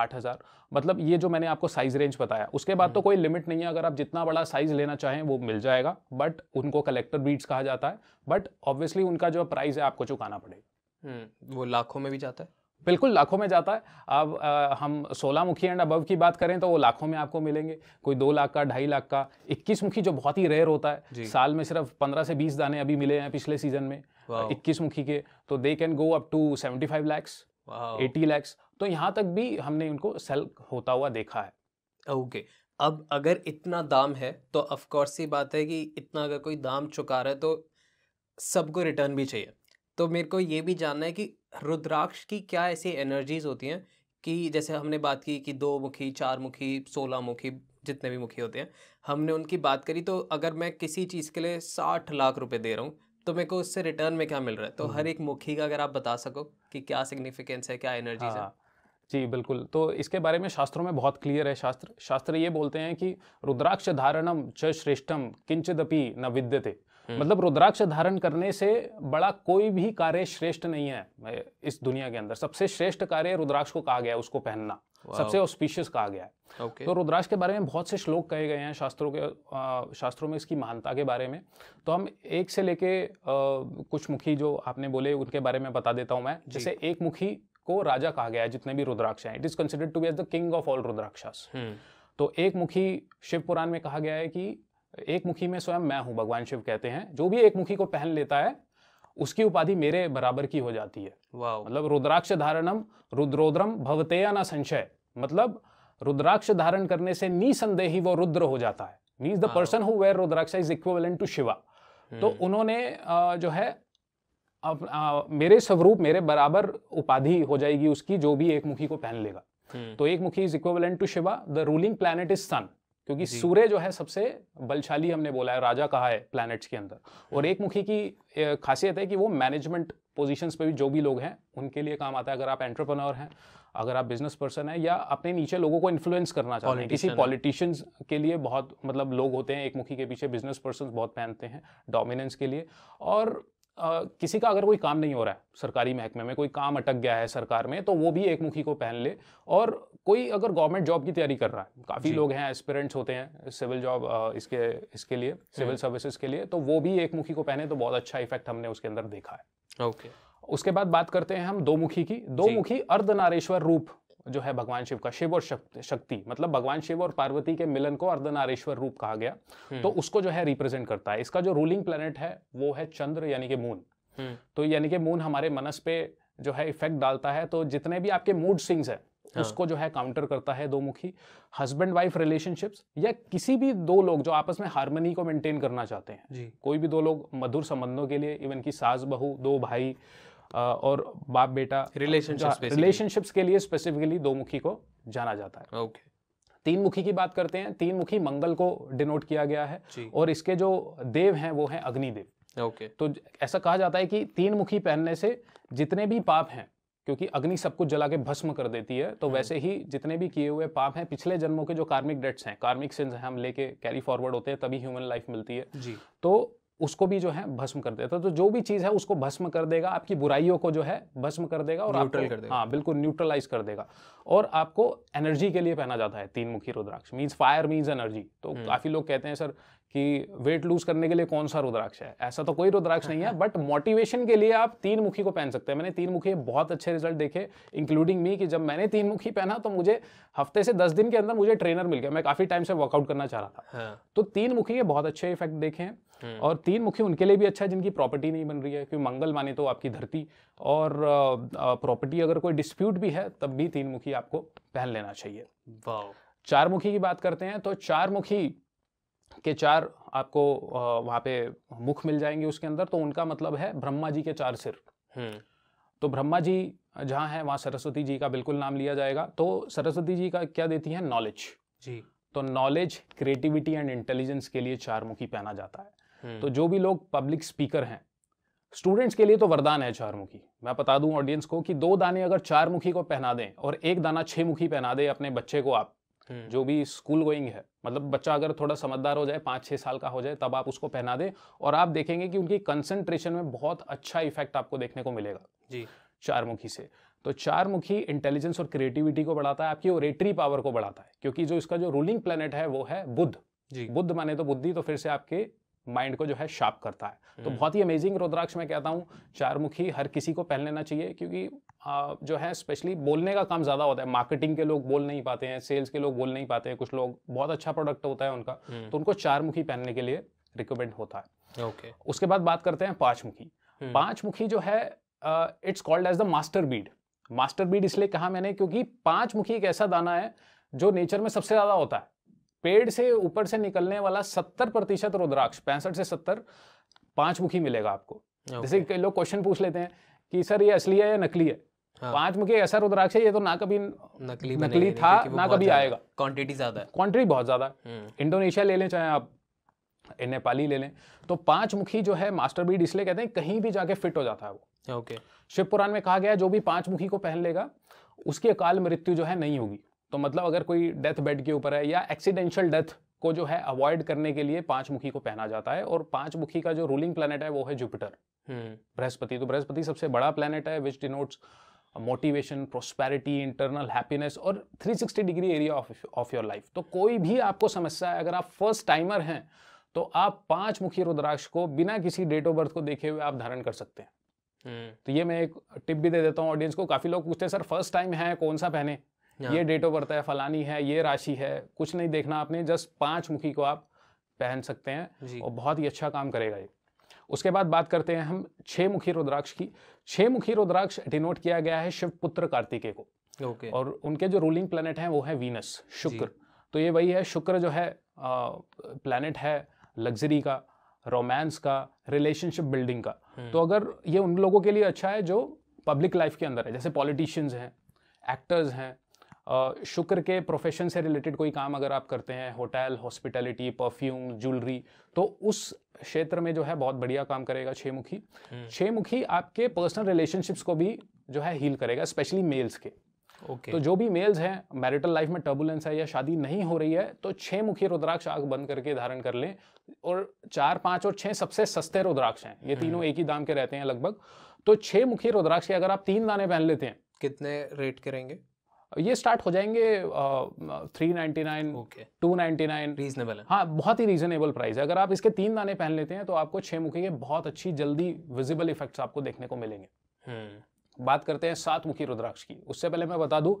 आठ हज़ार मतलब ये जो मैंने आपको साइज़ रेंज बताया उसके बाद तो हम्म। कोई लिमिट नहीं है अगर आप जितना बड़ा साइज़ लेना चाहें वो मिल जाएगा बट उनको कलेक्टर ब्रीड्स कहा जाता है बट ऑब्वियसली उनका जो प्राइस है आपको चुकाना पड़ेगा हम्म, वो लाखों में भी जाता है बिल्कुल लाखों में जाता है अब हम सोलह मुखी एंड अबव की बात करें तो वो लाखों में आपको मिलेंगे कोई दो लाख का ढाई लाख का इक्कीस मुखी जो बहुत ही रेयर होता है साल में सिर्फ पंद्रह से बीस दाने अभी मिले हैं पिछले सीजन में इक्कीस मुखी के तो they can go up to seventy five lakhs eighty lakhs तो यहाँ तक भी हमने इनको सेल होता हुआ देखा है ओके okay. अब अगर इतना दाम है तो अफकोर्स ये बात है कि इतना अगर कोई दाम चुका रहा है तो सबको रिटर्न भी चाहिए तो मेरे को ये भी जानना है कि रुद्राक्ष की क्या ऐसी एनर्जीज होती हैं कि जैसे हमने बात की कि दो मुखी चार मुखी सोलह मुखी जितने भी मुखी होते हैं हमने उनकी बात करी तो अगर मैं किसी चीज़ के लिए साठ लाख रुपए दे रहा हूँ तो मेरे को उससे रिटर्न में क्या मिल रहा है तो हर हम्म। एक मुखी का अगर आप बता सको कि क्या सिग्निफिकेंस है क्या एनर्जी हाँ। है जी बिल्कुल तो इसके बारे में शास्त्रों में बहुत क्लियर है शास्त्र शास्त्र ये बोलते हैं कि रुद्राक्ष धारणम च श्रेष्ठम किंचदपि न विद्यते हम्म। मतलब रुद्राक्ष धारण करने से बड़ा कोई भी कार्य श्रेष्ठ नहीं है इस दुनिया के अंदर सबसे श्रेष्ठ कार्य रुद्राक्ष को कहा गया उसको पहनना सबसे ऑस्पिशियस कहा गया है okay. तो रुद्राक्ष के बारे में बहुत से श्लोक कहे गए हैं शास्त्रों के आ, शास्त्रों में इसकी महानता के बारे में तो हम एक से लेके कुछ मुखी जो आपने बोले उनके बारे में बता देता हूँ मैं जैसे एक मुखी को राजा कहा गया है जितने भी रुद्राक्ष हैं it is considered to be as the king of all rudrakshas तो एक मुखी शिव पुराण में कहा गया है कि एक मुखी में स्वयं मैं हूं भगवान शिव कहते हैं जो भी एक मुखी को पहन लेता है उसकी उपाधि मेरे बराबर की हो जाती है मतलब रुद्राक्ष धारणम रुद्रोद्रम भवतेया न संशय मतलब रुद्राक्ष धारण करने से निसंदेही वो रुद्र हो जाता है means the person who wear rudraksha is equivalent to Shiva तो उन्होंने जो है अब मेरे स्वरूप मेरे बराबर उपाधि हो जाएगी उसकी जो भी एक मुखी को पहन लेगा हम्म। तो एक मुखी is equivalent to Shiva the ruling planet is sun क्योंकि सूर्य जो है सबसे बलशाली हमने बोला है राजा कहा है प्लैनेट्स के अंदर और हम्म। एक मुखी की खासियत है कि वो मैनेजमेंट पोजीशंस पे भी जो भी लोग हैं उनके लिए काम आता है अगर आप एंटरप्रेन्योर हैं अगर आप बिजनेस पर्सन हैं या अपने नीचे लोगों को इन्फ्लुएंस करना चाहते हैं किसी पॉलिटिशियंस के लिए बहुत मतलब लोग होते हैं एक मुखी के पीछे बिजनेस पर्सन बहुत पहनते हैं डोमिनेंस के लिए और आ, किसी का अगर कोई काम नहीं हो रहा है सरकारी महकमे में कोई काम अटक गया है सरकार में तो वो भी एक मुखी को पहन ले और कोई अगर गवर्नमेंट जॉब की तैयारी कर रहा है काफ़ी लोग हैं एस्पिरेंट्स होते हैं सिविल जॉब इसके इसके लिए सिविल हम्म। सर्विसेज के लिए तो वो भी एक मुखी को पहने तो बहुत अच्छा इफेक्ट हमने उसके अंदर देखा है ओके उसके बाद बात करते हैं हम दो मुखी की दो मुखी अर्धनारेश्वर रूप जो है भगवान शिव का शिव और शक्ति मतलब भगवान शिव और पार्वती के मिलन को अर्धनारेश्वर रूप कहा गया हम्म। तो उसको जो है रिप्रेजेंट करता है इसका जो रूलिंग प्लेनेट है वो है चंद्र यानी कि मून हम्म। तो यानी कि मून हमारे मनस पे जो है इफेक्ट डालता है तो जितने भी आपके मूड स्विंग्स हैं हाँ। उसको जो है काउंटर करता है दो मुखी हस्बैंड वाइफ रिलेशनशिप्स या किसी भी दो लोग जो आपस में हारमोनी को मेंटेन करना चाहते हैं जी। कोई भी दो लोग मधुर संबंधों के लिए इवन की सास बहू दो भाई और बाप बेटा रिलेशनशिप रिलेशनशिप्स के लिए स्पेसिफिकली दो मुखी को जाना जाता है ओके तीन मुखी की बात करते हैं तीन मुखी मंगल को डिनोट किया गया है और इसके जो देव हैं वो हैं अग्निदेव ओके तो ऐसा कहा जाता है कि तीन मुखी पहनने से जितने भी पाप हैं क्योंकि अग्नि सब कुछ जला के भस्म कर देती है तो हम्म। वैसे ही जितने भी किए हुए पाप हैं पिछले जन्मों के जो कार्मिक डेट्स हैं कार्मिक सिंस हैं हम लेके कैरी फॉरवर्ड होते हैं तभी ह्यूमन लाइफ मिलती है जी तो उसको भी जो है भस्म कर देता है तो जो भी चीज़ है उसको भस्म कर देगा आपकी बुराइयों को जो है भस्म कर देगा और न्यूट्रल कर देगा हाँ बिल्कुल न्यूट्रलाइज कर देगा और आपको एनर्जी के लिए पहना जाता है तीन मुखी रुद्राक्ष मीन्स फायर मीन्स एनर्जी तो हम्म। काफ़ी लोग कहते हैं सर कि वेट लूज करने के लिए कौन सा रुद्राक्ष है ऐसा तो कोई रुद्राक्ष नहीं है बट मोटिवेशन के लिए आप तीन मुखी को पहन सकते हैं मैंने तीन मुखी बहुत अच्छे रिजल्ट देखे इंक्लूडिंग मी कि जब मैंने तीन मुखी पहना तो मुझे हफ्ते से दस दिन के अंदर मुझे ट्रेनर मिल गया मैं काफ़ी टाइम से वर्कआउट करना चाह रहा था हाँ। तो तीन मुखी के बहुत अच्छे इफेक्ट देखे हैं हम्म। और तीन मुखी उनके लिए भी अच्छा है जिनकी प्रॉपर्टी नहीं बन रही है क्योंकि मंगल माने तो आपकी धरती और प्रॉपर्टी अगर कोई डिस्प्यूट भी है तब भी तीन मुखी आपको पहन लेना चाहिए चार मुखी की बात करते हैं तो चार मुखी के चार आपको वहां पे मुख मिल जाएंगे उसके अंदर तो उनका मतलब है ब्रह्मा जी के चार सिर हम्म। तो ब्रह्मा जी जहाँ है वहां सरस्वती जी का बिल्कुल नाम लिया जाएगा तो सरस्वती जी का क्या देती है नॉलेज जी तो नॉलेज क्रिएटिविटी एंड इंटेलिजेंस के लिए चार मुखी पहना जाता है हम्म। तो जो भी लोग पब्लिक स्पीकर हैं स्टूडेंट्स के लिए तो वरदान है चारमुखी मैं बता दूं ऑडियंस को कि दो दाने अगर चार मुखी को पहना दें और एक दाना छह मुखी पहना दें अपने बच्चे को आप हम्म। जो भी स्कूल गोइंग है मतलब बच्चा अगर थोड़ा समझदार हो जाए पाँच छः साल का हो जाए तब आप उसको पहना दें और आप देखेंगे कि उनकी कंसंट्रेशन में बहुत अच्छा इफेक्ट आपको देखने को मिलेगा जी चार मुखी से तो चार मुखी इंटेलिजेंस और क्रिएटिविटी को बढ़ाता है आपकी ओरेटरी पावर को बढ़ाता है क्योंकि जो इसका जो रूलिंग प्लानट है वो है बुद्ध जी बुद्ध माने तो बुद्धि तो फिर से आपके माइंड को जो है शार्प करता है तो हम्म। बहुत ही अमेजिंग रुद्राक्ष मैं कहता हूँ चारमुखी हर किसी को पहन लेना चाहिए क्योंकि आ, जो है स्पेशली बोलने का काम ज़्यादा होता है मार्केटिंग के लोग बोल नहीं पाते हैं सेल्स के लोग बोल नहीं पाते हैं कुछ लोग बहुत अच्छा प्रोडक्ट होता है उनका हम्म। तो उनको चारमुखी पहनने के लिए रिकमेंड होता है ओके उसके बाद बात करते हैं पाँचमुखी हम्म। पाँचमुखी जो है it's called as the master bead master bead इसलिए कहा मैंने क्योंकि पाँचमुखी एक ऐसा दाना है जो नेचर में सबसे ज़्यादा होता है पेड़ से ऊपर से निकलने वाला सत्तर प्रतिशत रुद्राक्ष पैंसठ से सत्तर पांच मुखी मिलेगा आपको जैसे कई लोग क्वेश्चन पूछ लेते हैं कि सर ये असली है या नकली है हाँ। पांच मुखी ऐसा रुद्राक्ष है ये तो ना कभी नकली नकली था ना कभी आएगा क्वांटिटी ज्यादा है क्वांटिटी बहुत ज्यादा इंडोनेशिया हम्म। ले लें चाहे आप नेपाली ले लें तो पांच मुखी जो है मास्टर बीड इसलिए कहते हैं कहीं भी जाके फिट हो जाता है वो ओके शिव पुराण में कहा गया जो भी पांच मुखी को पहन लेगा उसकी अकाल मृत्यु जो है नहीं होगी तो मतलब अगर कोई डेथ बेड के ऊपर है या एक्सीडेंशियल डेथ को जो है अवॉइड करने के लिए पांच मुखी को पहना जाता है और पांच मुखी का जो रूलिंग प्लेनेट है वो है जुपिटर हम्म। बृहस्पति तो बृहस्पति सबसे बड़ा प्लेनेट है which denotes motivation prosperity internal happiness और 360 degree area of your life तो कोई भी आपको समस्या है अगर आप फर्स्ट टाइमर हैं तो आप पांच मुखी रुद्राक्ष को बिना किसी डेट ऑफ बर्थ को देखे हुए आप धारण कर सकते हैं हम्म। तो ये मैं एक टिप भी दे देता हूँ ऑडियंस को काफी लोग पूछते हैं सर फर्स्ट टाइम है कौन सा पहने ये डेट ऑफ बर्थ है फलानी है ये राशि है कुछ नहीं देखना आपने जस्ट पांच मुखी को आप पहन सकते हैं और बहुत ही अच्छा काम करेगा ये उसके बाद बात करते हैं हम छे मुखी रुद्राक्ष की छह मुखी रुद्राक्ष डिनोट किया गया है शिव पुत्र कार्तिकेय को ओके और उनके जो रूलिंग प्लानट हैं वो है वीनस शुक्र तो ये वही है शुक्र जो है प्लानट है लग्जरी का रोमांस का रिलेशनशिप बिल्डिंग का हम्म। तो अगर ये उन लोगों के लिए अच्छा है जो पब्लिक लाइफ के अंदर है जैसे पॉलिटिशियंस हैं एक्टर्स हैं शुक्र के प्रोफेशन से रिलेटेड कोई काम अगर आप करते हैं होटल हॉस्पिटैलिटी परफ्यूम ज्वेलरी तो उस क्षेत्र में जो है बहुत बढ़िया काम करेगा छः मुखी हम्म। छः मुखी आपके पर्सनल रिलेशनशिप्स को भी जो है हील करेगा स्पेशली मेल्स के Okay. तो जो भी मेल्स हैं मैरिटल लाइफ में टर्बुलेंस है या शादी नहीं हो रही है तो छे मुखी रुद्राक्ष आग बंद करके धारण कर लें और चार पांच और छह सबसे सस्ते रुद्राक्ष हैं ये तीनों हम्म। एक ही दाम के रहते हैं लगभग तो छह मुखी रुद्राक्ष के अगर आप तीन दाने पहन लेते हैं कितने रेट करेंगे ये स्टार्ट हो जाएंगे three ninety nine to ninety nine reasonable हाँ बहुत ही रीजनेबल प्राइस है अगर आप इसके तीन दाने पहन लेते हैं तो आपको छः मुखी के बहुत अच्छी जल्दी विजिबल इफेक्ट्स आपको देखने को मिलेंगे हम्म। बात करते हैं सात मुखी रुद्राक्ष की उससे पहले मैं बता दूं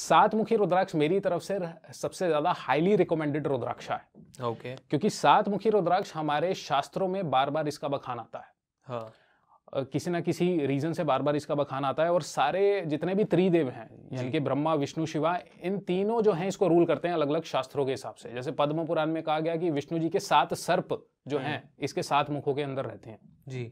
सात मुखी रुद्राक्ष मेरी तरफ से सबसे ज्यादा हाईली रिकमेंडेड रुद्राक्ष है ओके okay. क्योंकि सात मुखी रुद्राक्ष हमारे शास्त्रों में बार बार इसका बखान आता है हाँ. किसी ना किसी रीज़न से बार बार इसका बखान आता है और सारे जितने भी त्रिदेव हैं यानी कि ब्रह्मा विष्णु शिवा इन तीनों जो हैं इसको रूल करते हैं अलग अलग शास्त्रों के हिसाब से जैसे पद्म पुराण में कहा गया कि विष्णु जी के सात सर्प जो हैं इसके सात मुखों के अंदर रहते हैं जी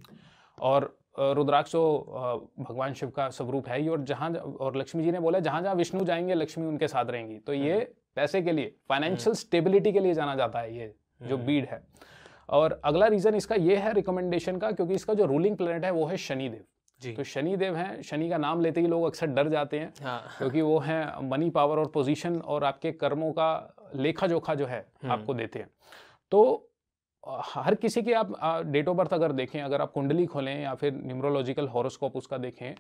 और रुद्राक्ष तो भगवान शिव का स्वरूप है ही और जहाँ और लक्ष्मी जी ने बोला जहाँ जहाँ विष्णु जाएंगे लक्ष्मी उनके साथ रहेंगी तो ये हम्म। पैसे के लिए फाइनेंशियल स्टेबिलिटी हम्म। के लिए जाना जाता है ये जो हम्म। बीड है और अगला रीज़न इसका ये है रिकमेंडेशन का क्योंकि इसका जो रूलिंग प्लेनेट है वो है शनिदेव जी तो शनिदेव हैं शनि का नाम लेते ही लोग अक्सर डर जाते हैं हाँ। क्योंकि वो है मनी पावर और पोजीशन और आपके कर्मों का लेखा जोखा जो है हम्म। आपको देते हैं तो हर किसी के आप डेट ऑफ बर्थ अगर देखें अगर आप कुंडली खोलें या फिर न्यूमरोलॉजिकल हॉरोस्कोप उसका देखें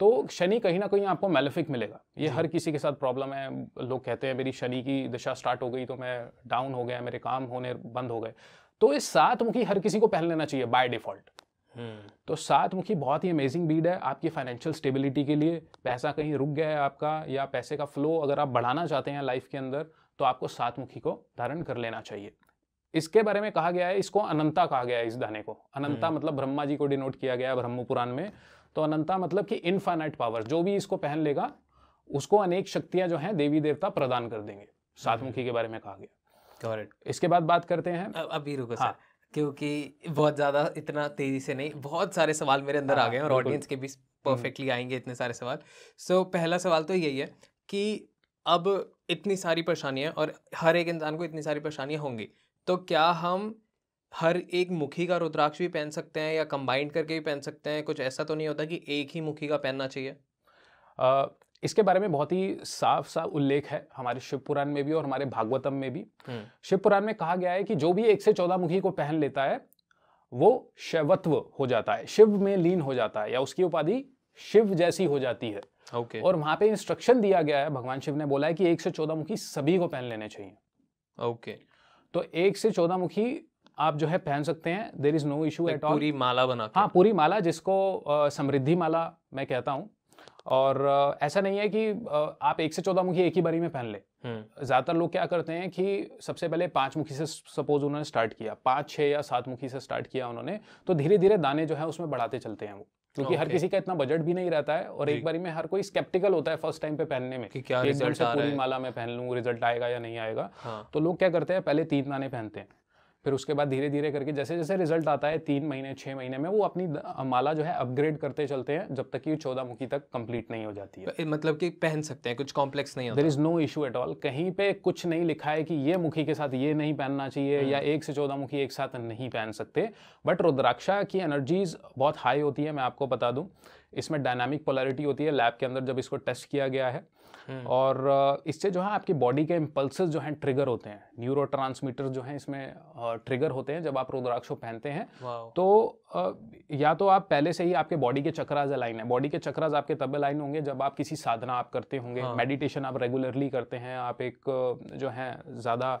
तो शनि कहीं ना कहीं आपको मेलेफिक मिलेगा ये हर किसी के साथ प्रॉब्लम है लोग कहते हैं मेरी शनि की दशा स्टार्ट हो गई तो मैं डाउन हो गया मेरे काम होने बंद हो गए तो इस सात मुखी हर किसी को पहन लेना चाहिए बाय डिफॉल्ट हम्म। तो सात मुखी बहुत ही अमेजिंग बीड है आपकी फाइनेंशियल स्टेबिलिटी के लिए पैसा कहीं रुक गया है आपका या पैसे का फ्लो अगर आप बढ़ाना चाहते हैं लाइफ के अंदर तो आपको सात मुखी को धारण कर लेना चाहिए इसके बारे में कहा गया है इसको अनंता कहा गया है इस दाने को अनंता हम्म। मतलब ब्रह्मा जी को डिनोट किया गया है ब्रह्म पुराण में तो अनंता मतलब कि इनफाइनाइट पावर जो भी इसको पहन लेगा उसको अनेक शक्तियां जो हैं देवी देवता प्रदान कर देंगे सात हम्म। मुखी के बारे में कहा गया इसके बाद बात करते हैं अभी रुको हाँ. सर क्योंकि बहुत ज़्यादा इतना तेज़ी से नहीं बहुत सारे सवाल मेरे अंदर आ हाँ, गए हैं और ऑडियंस के भी परफेक्टली हम्म। आएंगे इतने सारे सवाल सो पहला सवाल तो यही है कि अब इतनी सारी परेशानियाँ और हर एक इंसान को इतनी सारी परेशानियाँ होंगी तो क्या हम हर एक मुखी का रुद्राक्ष भी पहन सकते हैं या कंबाइंड करके भी पहन सकते हैं कुछ ऐसा तो नहीं होता कि एक ही मुखी का पहनना चाहिए इसके बारे में बहुत ही साफ सा उल्लेख है हमारे शिव पुराण में भी और हमारे भागवतम में भी हम्म। शिव पुराण में कहा गया है कि जो भी एक से चौदह मुखी को पहन लेता है वो शैवत्व हो जाता है शिव में लीन हो जाता है या उसकी उपाधि शिव जैसी हो जाती है okay. और वहां पे इंस्ट्रक्शन दिया गया है भगवान शिव ने बोला है कि एक से चौदह मुखी सभी को पहन लेने चाहिए ओके okay. तो एक से चौदह मुखी आप जो है पहन सकते हैं there is no issue at all पूरी माला बना हाँ पूरी माला जिसको समृद्धि माला मैं कहता हूँ और ऐसा नहीं है कि आप एक से चौदह मुखी एक ही बारी में पहन ले हम्म। ज़्यादातर लोग क्या करते हैं कि सबसे पहले पांच मुखी से सपोज उन्होंने स्टार्ट किया पाँच छः या सात मुखी से स्टार्ट किया उन्होंने तो धीरे धीरे दाने जो है उसमें बढ़ाते चलते हैं वो क्योंकि हर किसी का इतना बजट भी नहीं रहता है और एक बारी में हर कोई स्केप्टिकल होता है फर्स्ट टाइम पे पहनने में कि क्या रिजल्ट माला में पहन लूँ रिजल्ट आएगा या नहीं आएगा हाँ। तो लोग क्या करते हैं पहले तीन दाने पहनते हैं फिर उसके बाद धीरे धीरे करके जैसे जैसे रिजल्ट आता है तीन महीने छः महीने में वो अपनी माला जो है अपग्रेड करते चलते हैं जब तक कि चौदह मुखी तक कंप्लीट नहीं हो जाती है मतलब कि पहन सकते हैं कुछ कॉम्प्लेक्स नहीं there is no issue at all कहीं पे कुछ नहीं लिखा है कि ये मुखी के साथ ये नहीं पहनना चाहिए हम्म। या एक से चौदह मुखी एक साथ नहीं पहन सकते बट रुद्राक्षा की एनर्जीज बहुत हाई होती है मैं आपको बता दूँ इसमें डायनामिक पोलैरिटी होती है लैब के अंदर जब इसको टेस्ट किया गया है हम्म। और इससे जो है आपकी बॉडी के इम्पल्सेस जो हैं ट्रिगर होते हैं न्यूरो जो हैं इसमें ट्रिगर होते हैं जब आप रुद्राक्ष पहनते हैं तो या तो आप पहले से ही आपके बॉडी के चक्राज अलाइन है बॉडी के चक्राज आपके तब अलाइन होंगे जब आप किसी साधना आप करते होंगे मेडिटेशन हाँ। आप रेगुलरली करते हैं आप एक जो है ज़्यादा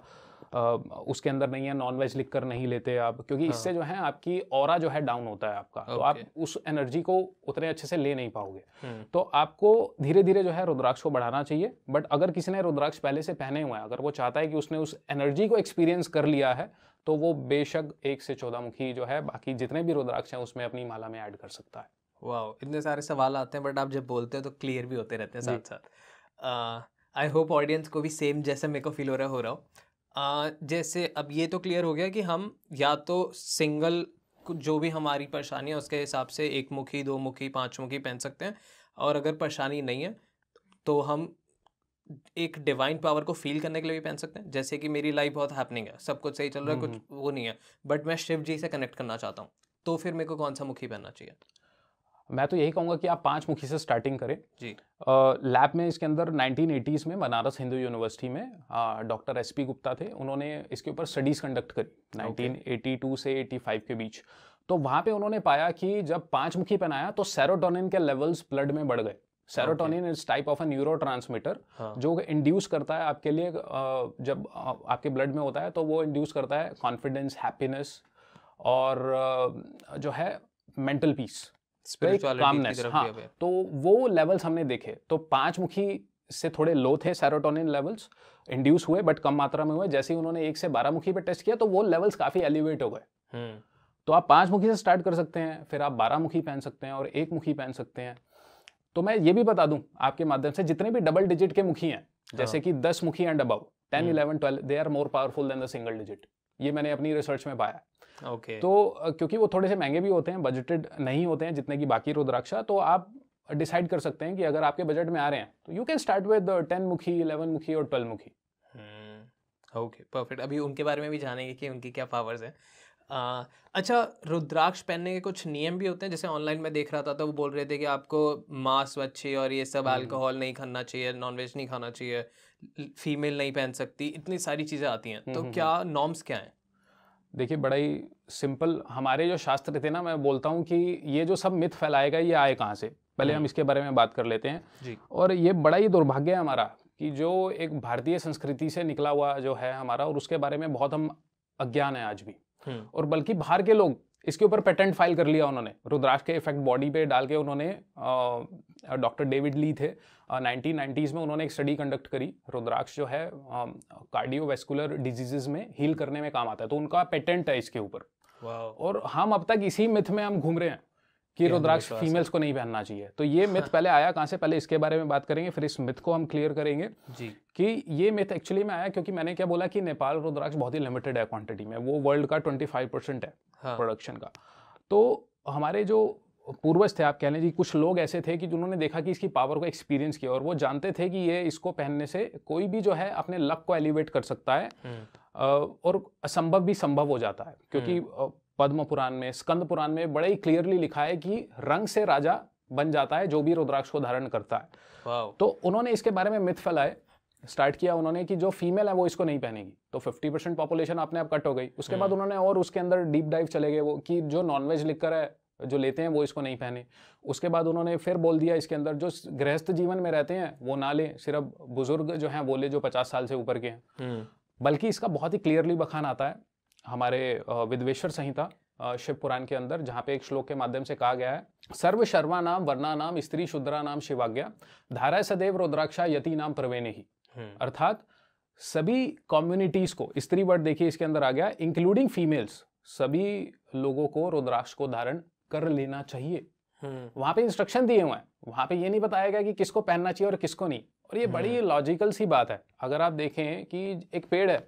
उसके अंदर नहीं है नॉन वेज लिख कर नहीं लेते आप क्योंकि इससे हाँ। जो है आपकी और जो है डाउन होता है आपका तो आप उस एनर्जी को उतने अच्छे से ले नहीं पाओगे हम्म। तो आपको धीरे धीरे जो है रुद्राक्ष को बढ़ाना चाहिए बट अगर किसी ने रुद्राक्ष पहले से पहने हुए हैं अगर वो चाहता है कि उसने उस एनर्जी को एक्सपीरियंस कर लिया है तो वो बेशक एक से चौदह मुखी जो है बाकी जितने भी रुद्राक्ष हैं उसमें अपनी माला में ऐड कर सकता है वाह इतने सारे सवाल आते हैं बट आप जब बोलते हैं तो क्लियर भी होते रहते हैं साथ साथ आई होप ऑडियंस को भी सेम जैसे मेरे को फील हो रहा हो रहा हो आ, जैसे अब ये तो क्लियर हो गया कि हम या तो सिंगल जो भी हमारी परेशानी है उसके हिसाब से एक मुखी दो मुखी पाँच मुखी पहन सकते हैं और अगर परेशानी नहीं है तो हम एक डिवाइन पावर को फील करने के लिए भी पहन सकते हैं जैसे कि मेरी लाइफ बहुत हैपनिंग है सब कुछ सही चल रहा है हम्म, कुछ हम्म। वो नहीं है बट मैं शिव जी से कनेक्ट करना चाहता हूँ तो फिर मेरे को कौन सा मुखी पहनना चाहिए मैं तो यही कहूँगा कि आप पाँच मुखी से स्टार्टिंग करें जी लैब में इसके अंदर 1980s में बनारस हिंदू यूनिवर्सिटी में डॉक्टर एस पी गुप्ता थे उन्होंने इसके ऊपर स्टडीज़ कंडक्ट करी 1982 से 85 के बीच तो वहाँ पे उन्होंने पाया कि जब पाँच मुखी बनाया तो सेरोटोनिन के लेवल्स ब्लड में बढ़ गए serotonin is type of a neurotransmitter जो इंड्यूस करता है आपके लिए जब आपके ब्लड में होता है तो वो इंड्यूस करता है कॉन्फिडेंस हैप्पीनेस और जो है मेंटल पीस तो हाँ तो वो लेवल्स हमने देखे तो पांच मुखी से थोड़े लो थे सेरोटोनिन लेवल्स इंड्यूस हुए बट कम मात्रा में हुए जैसे ही उन्होंने एक से बारह मुखी पर टेस्ट किया तो वो लेवल्स काफी एलिवेट हो गए हम्म। तो आप पांच मुखी से स्टार्ट कर सकते हैं फिर आप बारह मुखी पहन सकते हैं और एक मुखी पहन सकते हैं तो मैं ये भी बता दूं आपके माध्यम से जितने भी डबल डिजिट के मुखी हैं हाँ। जैसे कि दस मुखी एंड अब ten eleven twelve they are more powerful than the single digit ये मैंने अपनी रिसर्च में पाया okay. तो क्योंकि वो थोड़े से महंगे भी होते हैं बजटेड नहीं होते हैं जितने की बाकी रुद्राक्षा तो आप डिसाइड कर सकते हैं कि अगर आपके बजट में आ रहे हैं तो you can start with ten मुखी इलेवन मुखी और ट्वेल्व मुखी ओके हम्म, परफेक्ट अभी उनके बारे में भी जानेंगे कि उनकी क्या पावर्स हैं अच्छा रुद्राक्ष पहनने के कुछ नियम भी होते हैं जैसे ऑनलाइन में देख रहा था तो वो बोल रहे थे कि आपको मांस वच्छे और ये सब अल्कोहल हम्म। नहीं खाना चाहिए नॉनवेज नहीं खाना चाहिए फीमेल नहीं पहन सकती इतनी सारी चीज़ें आती हैं हम्म, तो क्या नॉर्म्स क्या हैं देखिए बड़ा ही सिंपल हमारे जो शास्त्र थे ना मैं बोलता हूँ कि ये जो सब मिथ फैलाएगा ये आए कहाँ से पहले हम्म। हम इसके बारे में बात कर लेते हैं जी। और ये बड़ा ही दुर्भाग्य है हमारा कि जो एक भारतीय संस्कृति से निकला हुआ जो है हमारा और उसके बारे में बहुत हम अज्ञान है आज भी हम्म। और बल्कि बाहर के लोग इसके ऊपर पेटेंट फाइल कर लिया उन्होंने रुद्राक्ष के इफेक्ट बॉडी पे डाल के उन्होंने डॉक्टर डेविड ली थे नाइनटीन नाइन्टीज़ में उन्होंने एक स्टडी कंडक्ट करी रुद्राक्ष जो है कार्डियोवेस्कुलर डिजीजेज में हील करने में काम आता है तो उनका पेटेंट है इसके ऊपर और हम अब तक इसी मिथ में हम घूम रहे हैं कि रुद्राक्ष फीमेल्स तो को नहीं पहनना चाहिए तो ये मिथ हाँ। पहले आया कहाँ से पहले इसके बारे में बात करेंगे फिर इस मिथ को हम क्लियर करेंगे जी कि ये मिथ एक्चुअली में आया क्योंकि मैंने क्या बोला कि नेपाल रुद्राक्ष बहुत ही लिमिटेड है क्वांटिटी में वो वर्ल्ड का ट्वेंटी फाइव परसेंट है हाँ। प्रोडक्शन का तो हमारे जो पूर्वज थे आप कह लें जी कुछ लोग ऐसे थे कि जिन्होंने देखा कि इसकी पावर को एक्सपीरियंस किया और वो जानते थे कि ये इसको पहनने से कोई भी जो है अपने लक को एलिवेट कर सकता है हम्म। और असंभव भी संभव हो जाता है क्योंकि हम्म। पद्म पुराण में स्कंद पुराण में बड़े ही क्लियरली लिखा है कि रंग से राजा बन जाता है जो भी रुद्राक्ष को धारण करता है तो उन्होंने इसके बारे में मिथ फैलाए स्टार्ट किया उन्होंने कि जो फीमेल है वो इसको नहीं पहनेगी तो 50 परसेंट पॉपुलेशन अपने आप कट हो गई उसके बाद हम्म। उन्होंने और उसके अंदर डीप डाइव चले गए वो कि जो नॉनवेज लिखकर है जो लेते हैं वो इसको नहीं पहने उसके बाद उन्होंने फिर बोल दिया इसके अंदर जो गृहस्थ जीवन में रहते हैं वो ना लें सिर्फ बुजुर्ग जो हैं वो ले जो पचास साल से ऊपर के हैं हम्म। बल्कि इसका बहुत ही क्लियरली बखान आता है हमारे विद्वेश्वर संहिता शिव पुराण के अंदर जहाँ पे एक श्लोक के माध्यम से कहा गया है सर्व शर्मा नाम वर्णा नाम स्त्री शुद्रा नाम शिवाज्ञा धारा सदैव रुद्राक्षा यति नाम प्रवेण ही हम्म। अर्थात सभी कम्युनिटीज को स्त्री वर्ड देखिए इसके अंदर आ गया इंक्लूडिंग फीमेल्स सभी लोगों को रुद्राक्ष को धारण कर लेना चाहिए हम्म। वहां पे इंस्ट्रक्शन दिए हुए हैं वहां पे ये नहीं बताया गया कि किसको पहनना चाहिए और किसको नहीं और ये बड़ी लॉजिकल हम्म। सी बात है अगर आप देखें कि एक पेड़ है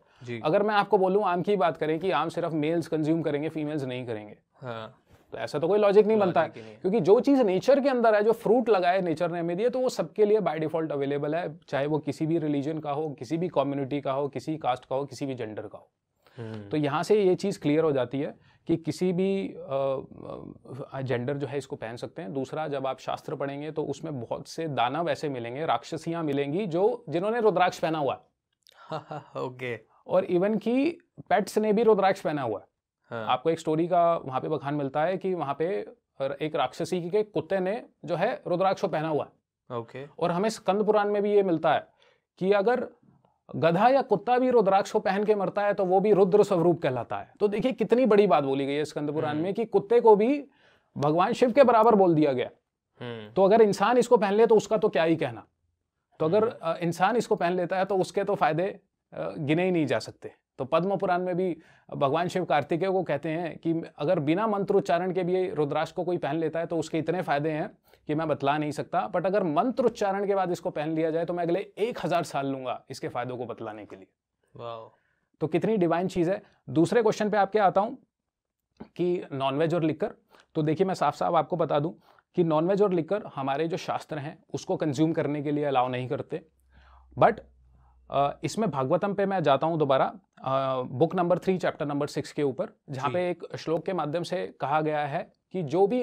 अगर मैं आपको बोलूँ आम की बात करें कि आम सिर्फ मेल्स कंज्यूम करेंगे फीमेल्स नहीं करेंगे हाँ। तो ऐसा तो कोई लॉजिक नहीं बनता है क्योंकि जो चीज़ नेचर के अंदर है जो फ्रूट लगाए नेचर ने हमें दिया तो वो सबके लिए बाय डिफॉल्ट अवेलेबल है चाहे वो किसी भी रिलीजन का हो किसी भी कम्युनिटी का हो किसी कास्ट का हो किसी भी जेंडर का हो हम्म। तो यहाँ से ये चीज़ क्लियर हो जाती है कि किसी भी जेंडर जो है इसको पहन सकते हैं दूसरा जब आप शास्त्र पढ़ेंगे तो उसमें बहुत से दानव ऐसे मिलेंगे राक्षसियाँ मिलेंगी जो जिन्होंने रुद्राक्ष पहना हुआ ओके और इवन कि पेट्स ने भी रुद्राक्ष पहना हुआ है हाँ. आपको एक स्टोरी का वहाँ पे बखान मिलता है कि वहाँ पे एक राक्षसी के कुत्ते ने जो है रुद्राक्ष को पहना हुआ है ओके और हमें स्कंद पुराण में भी ये मिलता है कि अगर गधा या कुत्ता भी रुद्राक्ष को पहन के मरता है तो वो भी रुद्र स्वरूप कहलाता है तो देखिए कितनी बड़ी बात बोली गई है स्कंद पुराण हम्म। में कि कुत्ते को भी भगवान शिव के बराबर बोल दिया गया हम्म। तो अगर इंसान इसको पहन ले तो उसका तो क्या ही कहना तो अगर हम्म। इंसान इसको पहन लेता है तो उसके तो फायदे गिने ही नहीं जा सकते तो पद्म पुराण में भी भगवान शिव कार्तिकेय को कहते हैं कि अगर बिना मंत्रोच्चारण के भी रुद्राक्ष को कोई पहन लेता है तो उसके इतने फायदे हैं कि मैं बतला नहीं सकता बट अगर मंत्रोच्चारण के बाद इसको पहन लिया जाए तो मैं अगले एक हजार साल लूंगा इसके फायदों को बतलाने के लिए तो कितनी डिवाइन चीज़ है दूसरे क्वेश्चन पे आपके आता हूँ कि नॉनवेज और लिकर तो देखिए मैं साफ साफ आपको बता दूं कि नॉनवेज और लिकर हमारे जो शास्त्र हैं उसको कंज्यूम करने के लिए अलाउ नहीं करते बट इसमें भागवतम पे मैं जाता हूँ दोबारा book number three chapter number six के ऊपर जहाँ पे एक श्लोक के माध्यम से कहा गया है कि जो भी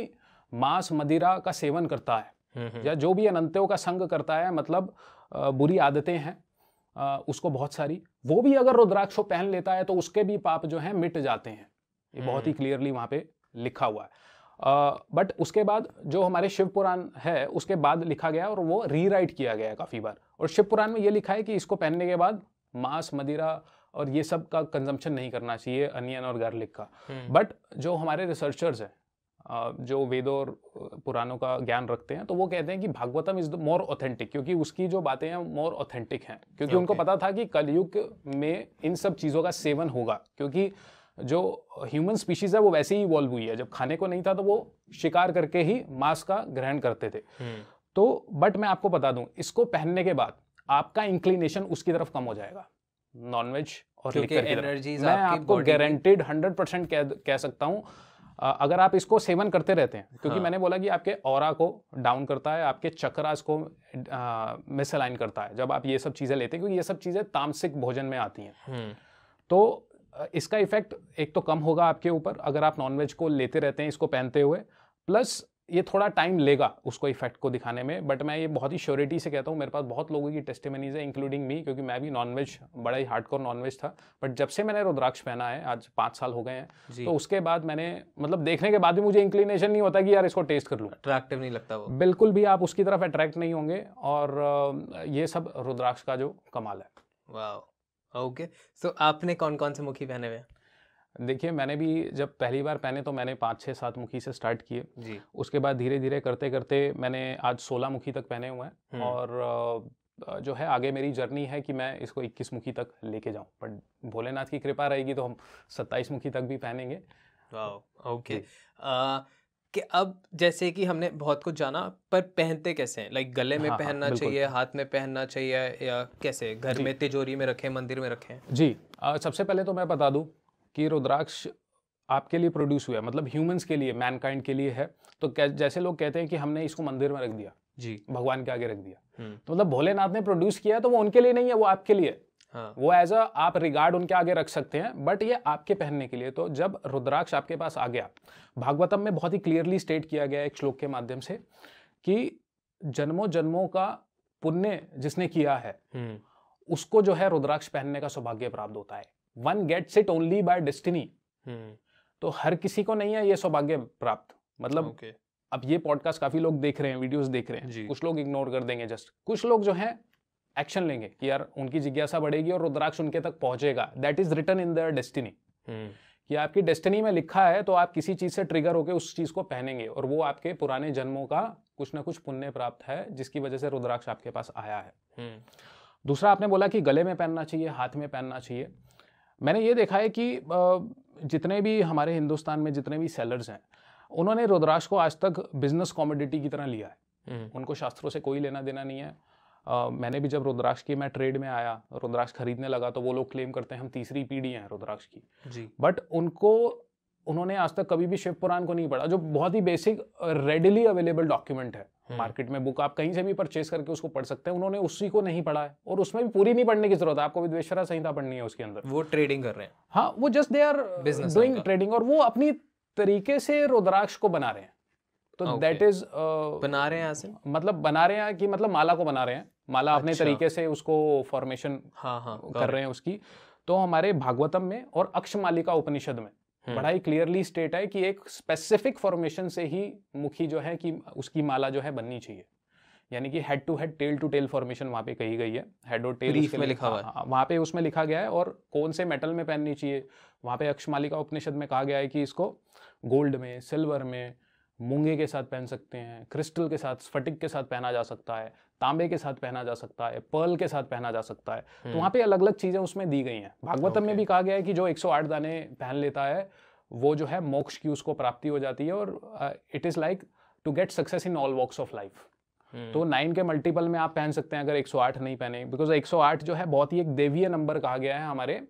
मांस मदिरा का सेवन करता है हम्म, हम्म। या जो भी अनंतों का संग करता है मतलब बुरी आदतें हैं उसको बहुत सारी वो भी अगर रुद्राक्ष पहन लेता है तो उसके भी पाप जो हैं मिट जाते हैं ये हम्म, बहुत ही क्लियरली वहाँ पे लिखा हुआ है बट उसके बाद जो हमारे शिव पुराण है उसके बाद लिखा गया और वो रीराइट किया गया काफ़ी बार और शिव पुराण में ये लिखा है कि इसको पहनने के बाद मांस मदिरा और ये सब का कंजम्पशन नहीं करना चाहिए अनियन और गार्लिक का बट हम्म। जो हमारे रिसर्चर्स हैं जो वेदों और पुराणों का ज्ञान रखते हैं तो वो कहते हैं कि Bhagavatam is the more authentic क्योंकि उसकी जो बातें हैं मोर ऑथेंटिक हैं क्योंकि okay. उनको पता था कि कलयुग में इन सब चीज़ों का सेवन होगा क्योंकि जो ह्यूमन स्पीशीज़ है वो वैसे ही इवॉल्व हुई है जब खाने को नहीं था तो वो शिकार करके ही मांस का ग्रहण करते थे hmm. तो बट मैं आपको बता दूं इसको पहनने के बाद आपका इंक्लिनेशन उसकी तरफ कम हो जाएगा नॉनवेज और मैं आपको गारंटेड हंड्रेड परसेंट कह सकता हूँ अगर आप इसको सेवन करते रहते हैं क्योंकि हाँ। मैंने बोला कि आपके और को डाउन करता है आपके चक्रास को मिसअलाइन करता है जब आप ये सब चीज़ें लेते हैं क्योंकि ये सब चीज़ें तामसिक भोजन में आती हैं हम्म। तो इसका इफेक्ट एक तो कम होगा आपके ऊपर अगर आप नॉनवेज को लेते रहते हैं इसको पहनते हुए प्लस ये थोड़ा टाइम लेगा उसको इफेक्ट को दिखाने में बट मैं ये बहुत ही श्योरिटी से कहता हूँ मेरे पास बहुत लोगों की टेस्टमनीज है इंक्लूडिंग मी क्योंकि मैं भी नॉनवेज बड़ा ही हार्डकोर नॉनवेज था बट जब से मैंने रुद्राक्ष पहना है आज पाँच साल हो गए हैं तो उसके बाद मैंने मतलब देखने के बाद भी मुझे इंक्लिनेशन नहीं होता कि यार इसको टेस्ट कर लूँ अट्रैक्टिव नहीं लगता वो बिल्कुल भी आप उसकी तरफ अट्रैक्ट नहीं होंगे और ये सब रुद्राक्ष का जो कमाल है वाह ओके सो आपने कौन कौन से मुखी पहने हुए हैं देखिए मैंने भी जब पहली बार पहने तो मैंने पाँच छः सात मुखी से स्टार्ट किए जी उसके बाद धीरे धीरे करते करते मैंने आज सोलह मुखी तक पहने हुए हैं हम्म। और जो है आगे मेरी जर्नी है कि मैं इसको इक्कीस मुखी तक लेके जाऊँ बट भोलेनाथ की कृपा रहेगी तो हम सत्ताईस मुखी तक भी पहनेंगे ओके कि अब जैसे कि हमने बहुत कुछ जाना पर पहनते कैसे हैं लाइक गले में हाँ, हाँ पहनना चाहिए हाथ में पहनना चाहिए या कैसे घर में तिजोरी में रखें मंदिर में रखें जी आ, सबसे पहले तो मैं बता दूं कि रुद्राक्ष आपके लिए प्रोड्यूस हुआ है मतलब ह्यूमंस के लिए मैनकाइंड के लिए है तो जैसे लोग कहते हैं कि हमने इसको मंदिर में रख दिया जी भगवान के आगे रख दिया हम्म। तो मतलब भोलेनाथ ने प्रोड्यूस किया तो वो उनके लिए नहीं है वो आपके लिए हाँ। वो एज अ आप रिगार्ड उनके आगे रख सकते हैं बट ये आपके पहनने के लिए तो जब रुद्राक्ष आपके पास आ गया भागवतम में बहुत ही क्लियरली स्टेट किया गया एक श्लोक के माध्यम से कि जन्मों जन्मों का पुण्य जिसने किया है हम्म। उसको जो है रुद्राक्ष पहनने का सौभाग्य प्राप्त होता है one gets it only by destiny तो हर किसी को नहीं है ये सौभाग्य प्राप्त मतलब okay. अब ये पॉडकास्ट काफी लोग देख रहे हैं वीडियोस देख रहे हैं कुछ लोग इग्नोर कर देंगे जस्ट कुछ लोग जो हैं एक्शन लेंगे कि यार उनकी जिज्ञासा बढ़ेगी और रुद्राक्ष उनके तक पहुंचेगा that is written in their destiny कि आपकी डेस्टिनी में लिखा है तो आप किसी चीज से ट्रिगर होकर उस चीज को पहनेंगे और वो आपके पुराने जन्मों का कुछ ना कुछ पुण्य प्राप्त है जिसकी वजह से रुद्राक्ष आपके पास आया है हम्म। दूसरा आपने बोला कि गले में पहनना चाहिए हाथ में पहनना चाहिए मैंने ये देखा है कि जितने भी हमारे हिंदुस्तान में जितने भी सेलर्स हैं उन्होंने रुद्राक्ष को आज तक बिजनेस कॉमोडिटी की तरह लिया है हम्म। उनको शास्त्रों से कोई लेना देना नहीं है आ, मैंने भी जब रुद्राक्ष की मैं ट्रेड में आया रुद्राक्ष खरीदने लगा तो वो लोग क्लेम करते हैं हम तीसरी पीढ़ी हैं रुद्राक्ष की जी बट उनको उन्होंने आज तक कभी भी शिव पुराण को नहीं पढ़ा जो बहुत ही बेसिक रेडिली अवेलेबल डॉक्यूमेंट है मार्केट हम्म। में बुक आप कहीं से भी परचेस करके उसको पढ़ सकते हैं उन्होंने उसी को नहीं पढ़ा है और उसमें भी पूरी नहीं पढ़ने की जरूरत है आपको विद्वेश्वरा संहिता पढ़नी है उसके अंदर वो ट्रेडिंग कर रहे हैं हाँ वो just they are doing trading और वो अपनी तरीके से रुद्राक्ष को बना रहे हैं तो दैट इज बना रहे हैं मतलब बना रहे हैं कि मतलब माला को बना रहे हैं माला अपने अच्छा। तरीके से उसको फॉर्मेशन हाँ हाँ कर रहे हैं उसकी तो हमारे भागवतम में और अक्षमालिका उपनिषद में बड़ा ही क्लियरली स्टेट है कि एक स्पेसिफिक फॉर्मेशन से ही मुखी जो है कि उसकी माला जो है बननी चाहिए यानी कि head to head tail to tail formation वहाँ पे कही गई है हेड और टेल में लिखा हुआ है हाँ, हाँ, वहाँ पे उसमें लिखा गया है और कौन से मेटल में पहननी चाहिए वहाँ पे अक्षमालिका उपनिषद में कहा गया है कि इसको गोल्ड में सिल्वर में मूंगे के साथ पहन सकते हैं क्रिस्टल के साथ स्फटिक के साथ पहना जा सकता है तांबे के साथ पहना जा सकता है पर्ल के साथ पहना जा सकता है तो हम्म। वहाँ पे अलग अलग चीज़ें उसमें दी गई हैं भागवतम okay. में भी कहा गया है कि जो 108 दाने पहन लेता है वो जो है मोक्ष की उसको प्राप्ति हो जाती है और it is like to get success in all walks of life तो नाइन के मल्टीपल में आप पहन सकते हैं अगर 108 नहीं पहने बिकॉज 108 जो है बहुत ही एक देवीय नंबर कहा गया है हमारे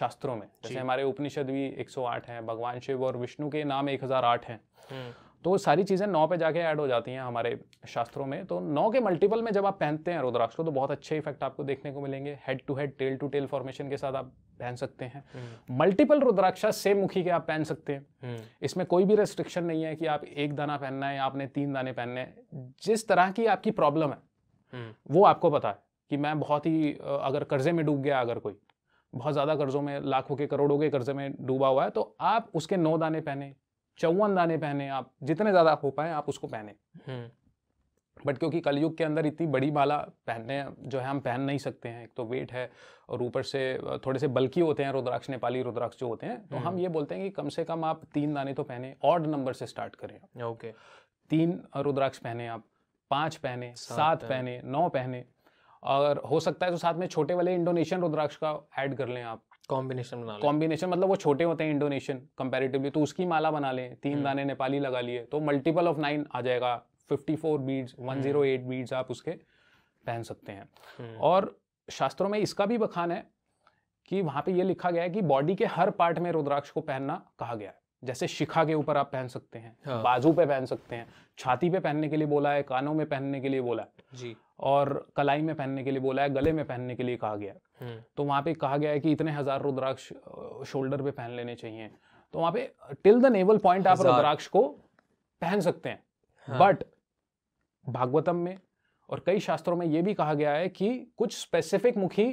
शास्त्रों में जैसे हमारे उपनिषद भी 108 हैं भगवान शिव और विष्णु के नाम 1008 हैं हम्म। तो वो सारी चीज़ें नौ पे जाके ऐड हो जाती हैं हमारे शास्त्रों में तो नौ के मल्टीपल में जब आप पहनते हैं रुद्राक्ष को तो बहुत अच्छे इफेक्ट आपको देखने को मिलेंगे head to head tail to tail formation के साथ आप पहन सकते हैं मल्टीपल हम्म। रुद्राक्षा सेम मुखी के आप पहन सकते हैं हम्म। इसमें कोई भी रेस्ट्रिक्शन नहीं है कि आप एक दाना पहनना है या आपने तीन दाने पहनने हैं जिस तरह की आपकी प्रॉब्लम है हम्म। वो आपको पता है कि मैं बहुत ही अगर कर्जे में डूब गया अगर कोई बहुत ज़्यादा कर्जों में लाखों के करोड़ों के कर्जे में डूबा हुआ है तो आप उसके नौ दाने पहने चौवन दाने पहने आप जितने ज़्यादा हो पाए आप उसको पहने बट हम्म। क्योंकि कलयुग के अंदर इतनी बड़ी माला पहनने जो है हम पहन नहीं सकते हैं एक तो वेट है और ऊपर से थोड़े से बल्कि होते हैं रुद्राक्ष नेपाली रुद्राक्ष जो होते हैं तो हम हम्म। ये बोलते हैं कि कम से कम आप तीन दाने तो पहने ऑड नंबर से स्टार्ट करें ओके तीन रुद्राक्ष पहने आप पाँच पहने सात पहने नौ पहने और हो सकता है तो साथ में छोटे वाले इंडोनेशियन रुद्राक्ष का ऐड कर लें आप कॉम्बिनेशन बना कॉम्बिनेशन मतलब वो छोटे होते हैं इंडोनेशियन कंपेरेटिवली तो उसकी माला बना लें तीन हम्म। दाने नेपाली लगा लिए तो मल्टीपल ऑफ नाइन आ जाएगा fifty four beads one zero eight beads आप उसके पहन सकते हैं हम्म। और शास्त्रों में इसका भी बखान है कि वहाँ पे ये लिखा गया है कि बॉडी के हर पार्ट में रुद्राक्ष को पहनना कहा गया है जैसे शिखा के ऊपर आप पहन सकते हैं हाँ। बाजू पे पहन सकते हैं छाती पे पहनने के लिए बोला है कानों में पहनने के लिए बोला है जी और कलाई में पहनने के लिए बोला है गले में पहनने के लिए कहा गया है हम्म। तो वहाँ पे कहा गया है कि इतने हजार रुद्राक्ष शोल्डर पे पहन लेने चाहिए तो वहाँ पे टिल द नेवल पॉइंट आप रुद्राक्ष को पहन सकते हैं हाँ। बट भागवतम में और कई शास्त्रों में ये भी कहा गया है कि कुछ स्पेसिफिक मुखी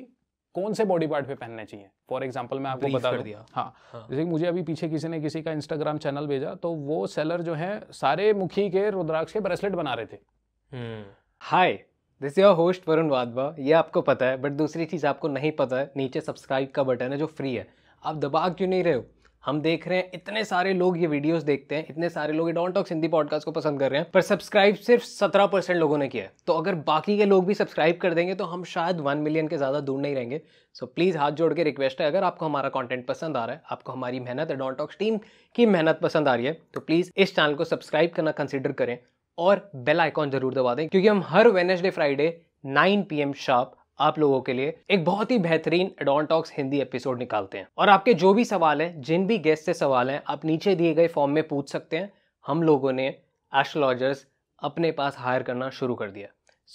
कौन से बॉडी पार्ट पे पहनने चाहिए फॉर एग्जाम्पल मैं आपको बता दिया हाँ, हाँ। जैसे मुझे अभी पीछे किसी ने किसी का इंस्टाग्राम चैनल भेजा तो वो सेलर जो है सारे मुखी के रुद्राक्ष के ब्रेसलेट बना रहे थे hi hmm. This your host Varun Wadhwa ये आपको पता है बट दूसरी चीज़ आपको नहीं पता है नीचे सब्सक्राइब का बटन है जो फ्री है आप दबा क्यों नहीं रहे हो हम देख रहे हैं इतने सारे लोग ये वीडियोस देखते हैं इतने सारे लोग डोंट टॉक्स हिंदी पॉडकास्ट को पसंद कर रहे हैं पर सब्सक्राइब सिर्फ सत्रह परसेंट लोगों ने किया है तो अगर बाकी के लोग भी सब्सक्राइब कर देंगे तो हम शायद वन मिलियन के ज़्यादा दूर नहीं रहेंगे सो so, प्लीज़ हाथ जोड़ के रिक्वेस्ट है अगर आपको हमारा कॉन्टेंट पसंद आ रहा है आपको हमारी मेहनत है टॉक्स टीम की मेहनत पसंद आ रही है तो प्लीज़ इस चैनल को सब्सक्राइब करना कंसिडर करें और बेल आइकॉन जरूर दबा दें क्योंकि हम हर वेनेसडे फ्राइडे 9 पीएम शार्प आप लोगों के लिए एक बहुत ही बेहतरीन एडॉन टॉक्स हिंदी एपिसोड निकालते हैं और आपके जो भी सवाल हैं जिन भी गेस्ट से सवाल हैं आप नीचे दिए गए फॉर्म में पूछ सकते हैं हम लोगों ने एस्ट्रोलॉजर्स अपने पास हायर करना शुरू कर दिया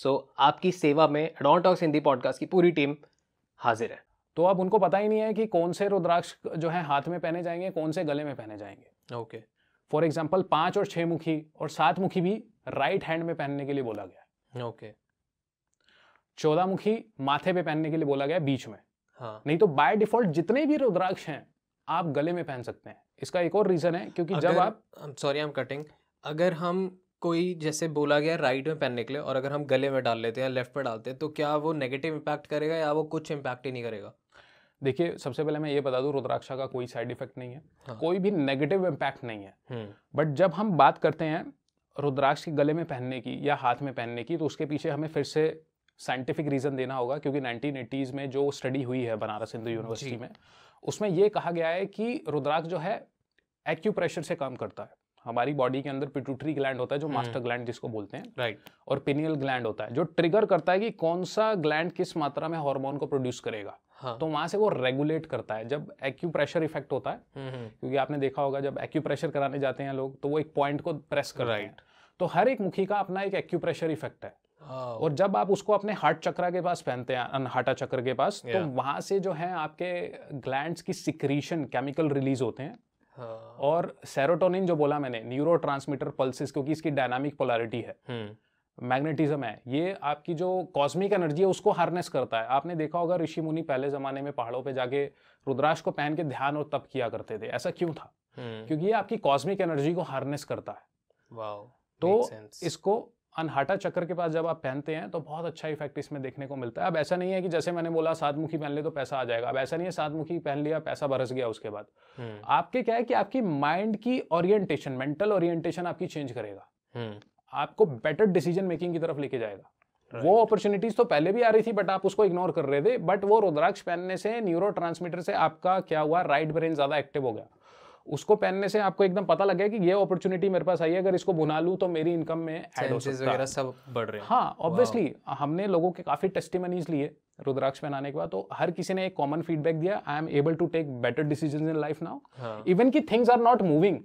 सो so, आपकी सेवा में एडॉन टॉक्स हिंदी पॉडकास्ट की पूरी टीम हाजिर है तो अब उनको पता ही नहीं है कि कौन से रुद्राक्ष जो है हाथ में पहने जाएंगे कौन से गले में पहने जाएंगे ओके okay. फॉर एग्जाम्पल पांच और छह मुखी और सात मुखी भी राइट हैंड में पहनने के लिए बोला गया ओके चौदह मुखी माथे पे पहनने के लिए बोला गया बीच में हाँ. नहीं तो बाय डिफॉल्ट जितने भी रुद्राक्ष हैं आप गले में पहन सकते हैं इसका एक और रीजन है क्योंकि अगर, जब आप सॉरी आई एम कटिंग अगर हम कोई जैसे बोला गया राइट में पहनने के लिए और अगर हम गले में डाल लेते हैं लेफ्ट में डालते हैं तो क्या वो नेगेटिव इम्पैक्ट करेगा या वो कुछ इम्पैक्ट ही नहीं करेगा देखिए सबसे पहले मैं ये बता दूं रुद्राक्षा का कोई साइड इफेक्ट नहीं है हाँ। कोई भी नेगेटिव इम्पैक्ट नहीं है बट हम्म। जब हम बात करते हैं रुद्राक्ष के गले में पहनने की या हाथ में पहनने की तो उसके पीछे हमें फिर से साइंटिफिक रीज़न देना होगा क्योंकि नाइनटीन में जो स्टडी हुई है बनारस हिंदू यूनिवर्सिटी में उसमें ये कहा गया है कि रुद्राक्ष जो है एक्यूप्रेशर से काम करता है हमारी बॉडी के अंदर पिटूटरी ग्लैंड होता है जो मास्टर हम्म। ग्लैंड जिसको बोलते हैं राइट और पिनियल ग्लैंड होता है जो ट्रिगर करता है कि कौन सा ग्लैंड किस मात्रा में हार्मोन को प्रोड्यूस करेगा हाँ. तो वहां से वो रेगुलेट करता है जब प्रेशर इफेक्ट होता है हम्म, हम्म। क्योंकि आपने देखा होगा जब एक्यूप्रेशर कराने जाते हैं लोग तो वो एक पॉइंट को प्रेस कर रहे हैं तो हर एक मुखी का अपना एक एक्यूप्रेशर इफेक्ट है हाँ। और जब आप उसको अपने हार्ट चक्रा के पास पहनते हैं हाटा चक्र के पास तो वहां से जो है आपके ग्लैंड की सिक्रीशन केमिकल रिलीज होते हैं हाँ। और सेरोटोनिन जो बोला मैंने न्यूरो ट्रांसमीटर पल्सिस क्योंकि इसकी डायनामिक पोलैरिटी है हम्म। मैग्नेटिज्म है ये आपकी जो कॉस्मिक एनर्जी है उसको हार्नेस करता है आपने देखा होगा ऋषि मुनि पहले ज़माने में पहाड़ों पे जाके रुद्राक्ष को पहन के ध्यान और तप किया करते थे ऐसा क्यों था हम्म। क्योंकि ये आपकी कॉस्मिक एनर्जी को हार्नेस करता है तो इसको अनहाटा चक्र के पास जब आप पहनते हैं तो बहुत अच्छा इफेक्ट इसमें देखने को मिलता है अब ऐसा नहीं है कि जैसे मैंने बोला सात मुखी पहन ले तो पैसा आ जाएगा अब ऐसा नहीं है सात मुखी पहन लिया पैसा बरस गया उसके बाद हम्म। आपके क्या है कि आपकी माइंड की ओरिएंटेशन मेंटल ओरिएंटेशन आपकी चेंज करेगा हम्म। आपको बेटर डिसीजन मेकिंग की तरफ लेके जाएगा Right. वो अपॉर्चुनिटीज तो पहले भी आ रही थी बट आप उसको इग्नोर कर रहे थे बट वो रुद्राक्ष पहनने से न्यूरो से आपका क्या हुआ राइट ब्रेन ज़्यादा एक्टिव हो गया उसको पहनने से आपको एकदम पता लग गया कि ये अपॉर्चुनिटी मेरे पास आई है अगर इसको बुना लूँ तो मेरी इनकम में ऐड हो सकता है सब बढ़ रहे हैं हाँ ऑब्वियसली हमने लोगों के काफ़ी टेस्टिमनीज लिए रुद्राक्ष पहनाने के बाद तो हर किसी ने एक कॉमन फीडबैक दिया I am able to take better decision in life now even की things are not moving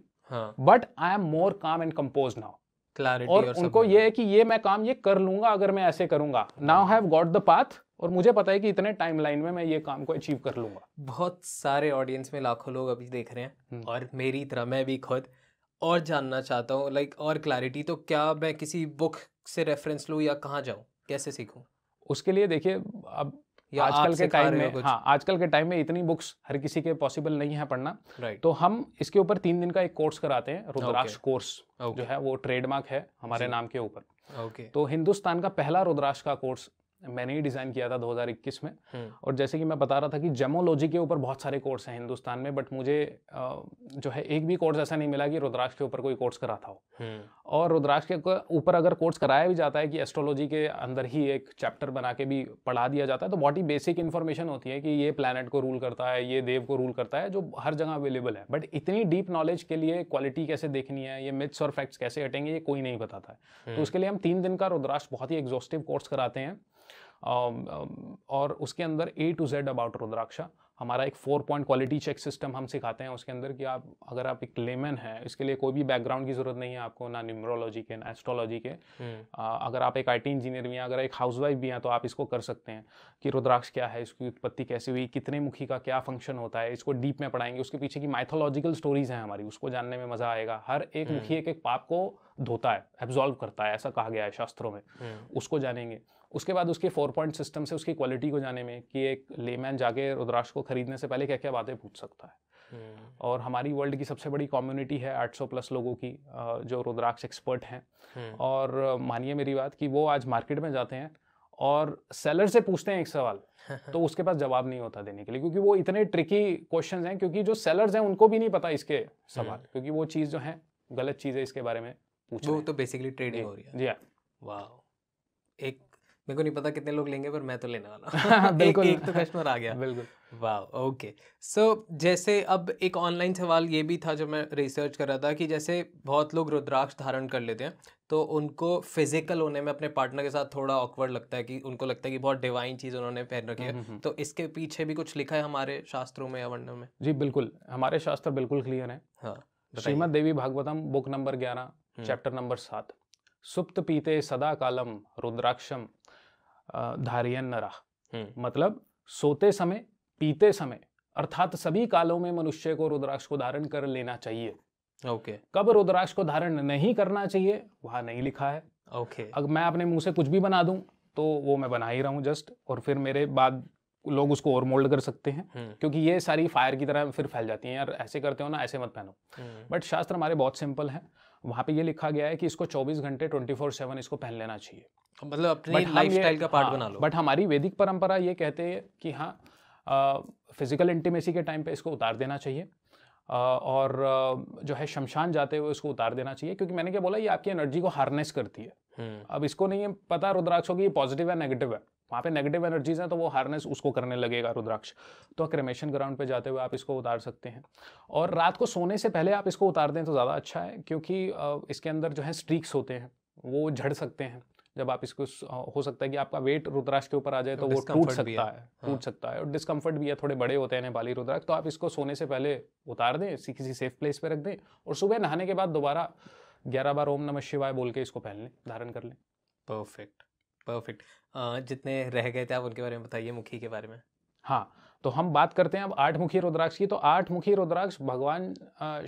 but I am more calm and compose now clarity और, और उनको ये है कि ये मैं काम ये कर लूंगा अगर मैं ऐसे करूंगा now have got the path और मुझे पता है कि इतने टाइम लाइन में मैं ये काम को अचीव कर लूंगा बहुत सारे ऑडियंस में लाखों लोग अभी देख रहे हैं हम्म। और मेरी तरह मैं भी खुद और जानना चाहता हूँ लाइक और क्लैरिटी तो क्या मैं किसी बुक से रेफरेंस लूँ या कहाँ जाऊँ कैसे सीखूँ उसके लिए देखिए अब आजकल के टाइम में हाँ आजकल के टाइम में इतनी बुक्स हर किसी के पॉसिबल नहीं है पढ़ना right. तो हम इसके ऊपर तीन दिन का एक कोर्स कराते हैं रुद्राक्ष okay. Course okay. जो है वो ट्रेडमार्क है हमारे नाम के ऊपर okay. तो हिंदुस्तान का पहला रुद्राक्ष का कोर्स मैंने ही डिज़ाइन किया था 2021 में हम्म। और जैसे कि मैं बता रहा था कि जेमोलॉजी के ऊपर बहुत सारे कोर्स हैं हिंदुस्तान में बट मुझे जो है एक भी कोर्स ऐसा नहीं मिला कि रुद्राक्ष के ऊपर कोई कोर्स कराता हो हम्म। और रुद्राक्ष के ऊपर अगर कोर्स कराया भी जाता है कि एस्ट्रोलॉजी के अंदर ही एक चैप्टर बना के भी पढ़ा दिया जाता है तो बहुत ही बेसिक इन्फॉर्मेशन होती है कि ये प्लानट को रूल करता है ये देव को रूल करता है जो हर जगह अवेलेबल है बट इतनी डीप नॉलेज के लिए क्वालिटी कैसे देखनी है ये मिथ्स और फैक्ट्स कैसे हटेंगे ये कोई नहीं बताता है तो हम्म। उसके लिए हम तीन दिन का रुद्राक्ष बहुत ही एग्जॉस्टिव कोर्स कराते हैं और उसके अंदर A to Z about rudraksha हमारा एक four point quality check system हम सिखाते हैं उसके अंदर कि आप अगर आप एक लेमन है इसके लिए कोई भी बैकग्राउंड की ज़रूरत नहीं है आपको ना न्यूमरोलॉजी के ना एस्ट्रोलॉजी के आ, हम्म। अगर आप एक आईटी इंजीनियर भी हैं अगर एक हाउसवाइफ भी हैं तो आप इसको कर सकते हैं कि रुद्राक्ष क्या है इसकी उत्पत्ति कैसे हुई कितने मुखी का क्या फंक्शन होता है इसको डीप में पढ़ाएंगे उसके पीछे की माइथोलॉजिकल स्टोरीज हैं हमारी उसको जानने में मज़ा आएगा हर एक हम्म। मुखी एक एक पाप को धोता है एब्जॉल्व करता है ऐसा कहा गया है शास्त्रों में हम्म। उसको जानेंगे उसके बाद उसके फोर पॉइंट सिस्टम से उसकी क्वालिटी को जाने में कि एक लेमैन जाके रुद्राक्ष को खरीदने से पहले क्या क्या बातें पूछ सकता है हम्म। और हमारी वर्ल्ड की सबसे बड़ी कम्युनिटी है 800 प्लस लोगों की जो रुद्राक्ष एक्सपर्ट हैं हम्म। और मानिए मेरी बात कि वो आज मार्केट में जाते हैं और सेलर से पूछते हैं एक सवाल तो उसके पास जवाब नहीं होता देने के लिए क्योंकि वो इतने ट्रिकी क्वेश्चन हैं क्योंकि जो सेलर्स हैं उनको भी नहीं पता इसके सवाल हम्म। क्योंकि वो चीज़ जो है गलत चीज़ है इसके बारे में पूछ तो बेसिकली ट्रेडिंग हो रही है जी हाँ वाह एक मेरे को नहीं पता कितने लोग लेंगे पर मैं तो लेने वाला हाँ, बिल्कुल एक, एक तो कस्टमर आ गया बिल्कुल वाह ओके सो जैसे अब एक ऑनलाइन सवाल ये भी था जब मैं रिसर्च कर रहा था कि जैसे बहुत लोग रुद्राक्ष धारण कर लेते हैं तो उनको फिजिकल होने में अपने पार्टनर के साथ थोड़ा ऑकवर्ड लगता है कि उनको लगता है कि बहुत डिवाइन चीज़ उन्होंने पहन रखी है हम्म, हम्म, हम्म। तो इसके पीछे भी कुछ लिखा है हमारे शास्त्रों में या वर्णों में जी बिल्कुल हमारे शास्त्र बिल्कुल क्लियर है हाँ श्रीमद देवी भागवतम बुक नंबर ग्यारह चैप्टर नंबर सात सुप्त पीते सदा कालम रुद्राक्षम धारियन न रहा हम्म। मतलब सोते समय पीते समय अर्थात सभी कालों में मनुष्य को रुद्राक्ष को धारण कर लेना चाहिए ओके okay. कब रुद्राक्ष को धारण नहीं करना चाहिए वहां नहीं लिखा है ओके okay. अगर मैं अपने मुंह से कुछ भी बना दूं तो वो मैं बना ही रहा हूँ जस्ट और फिर मेरे बाद लोग उसको और मोल्ड कर सकते हैं हम्म। क्योंकि ये सारी फायर की तरह फिर फैल जाती है यार ऐसे करते हो ना ऐसे मत पहनो हम्म। बट शास्त्र हमारे बहुत सिंपल है वहां पे ये लिखा गया है कि इसको 24 घंटे 24 फोर सेवन इसको पहन लेना चाहिए मतलब अपने लाइफस्टाइल का पार्ट हाँ, बना लो बट हमारी वैदिक परंपरा ये कहते हैं कि हाँ फिजिकल इंटीमेसी के टाइम पे इसको उतार देना चाहिए आ, और जो है शमशान जाते हुए इसको उतार देना चाहिए क्योंकि मैंने क्या बोला ये आपकी एनर्जी को हार्नेस करती है हम्म। अब इसको नहीं है पता कि ये पॉजिटिव है नेगेटिव है वहाँ पे नेगेटिव एनर्जीज हैं तो वो हार्नेस उसको करने लगेगा रुद्राक्ष तो क्रेमेशन ग्राउंड पे जाते हुए आप इसको उतार सकते हैं और रात को सोने से पहले आप इसको उतार दें तो ज़्यादा अच्छा है क्योंकि इसके अंदर जो है स्ट्रीक्स होते हैं वो झड़ सकते हैं जब आप इसको हो सकता है कि आपका वेट रुद्राक्ष के ऊपर आ जाए तो वो टूट सकता है हाँ। टूट सकता है और डिस्कम्फर्ट भी है थोड़े बड़े होते हैं नेपाली रुद्राक्ष तो आप इसको सोने से पहले उतार दें किसी सेफ प्लेस पर रख दें और सुबह नहाने के बाद दोबारा ग्यारह बार ओम नमः शिवाय बोल के इसको पहन लें धारण कर लें परफेक्ट परफेक्ट जितने रह गए थे आप उनके बारे में बताइए मुखी के बारे में हाँ तो हम बात करते हैं अब आठ मुखी रुद्राक्ष की तो आठ मुखी रुद्राक्ष भगवान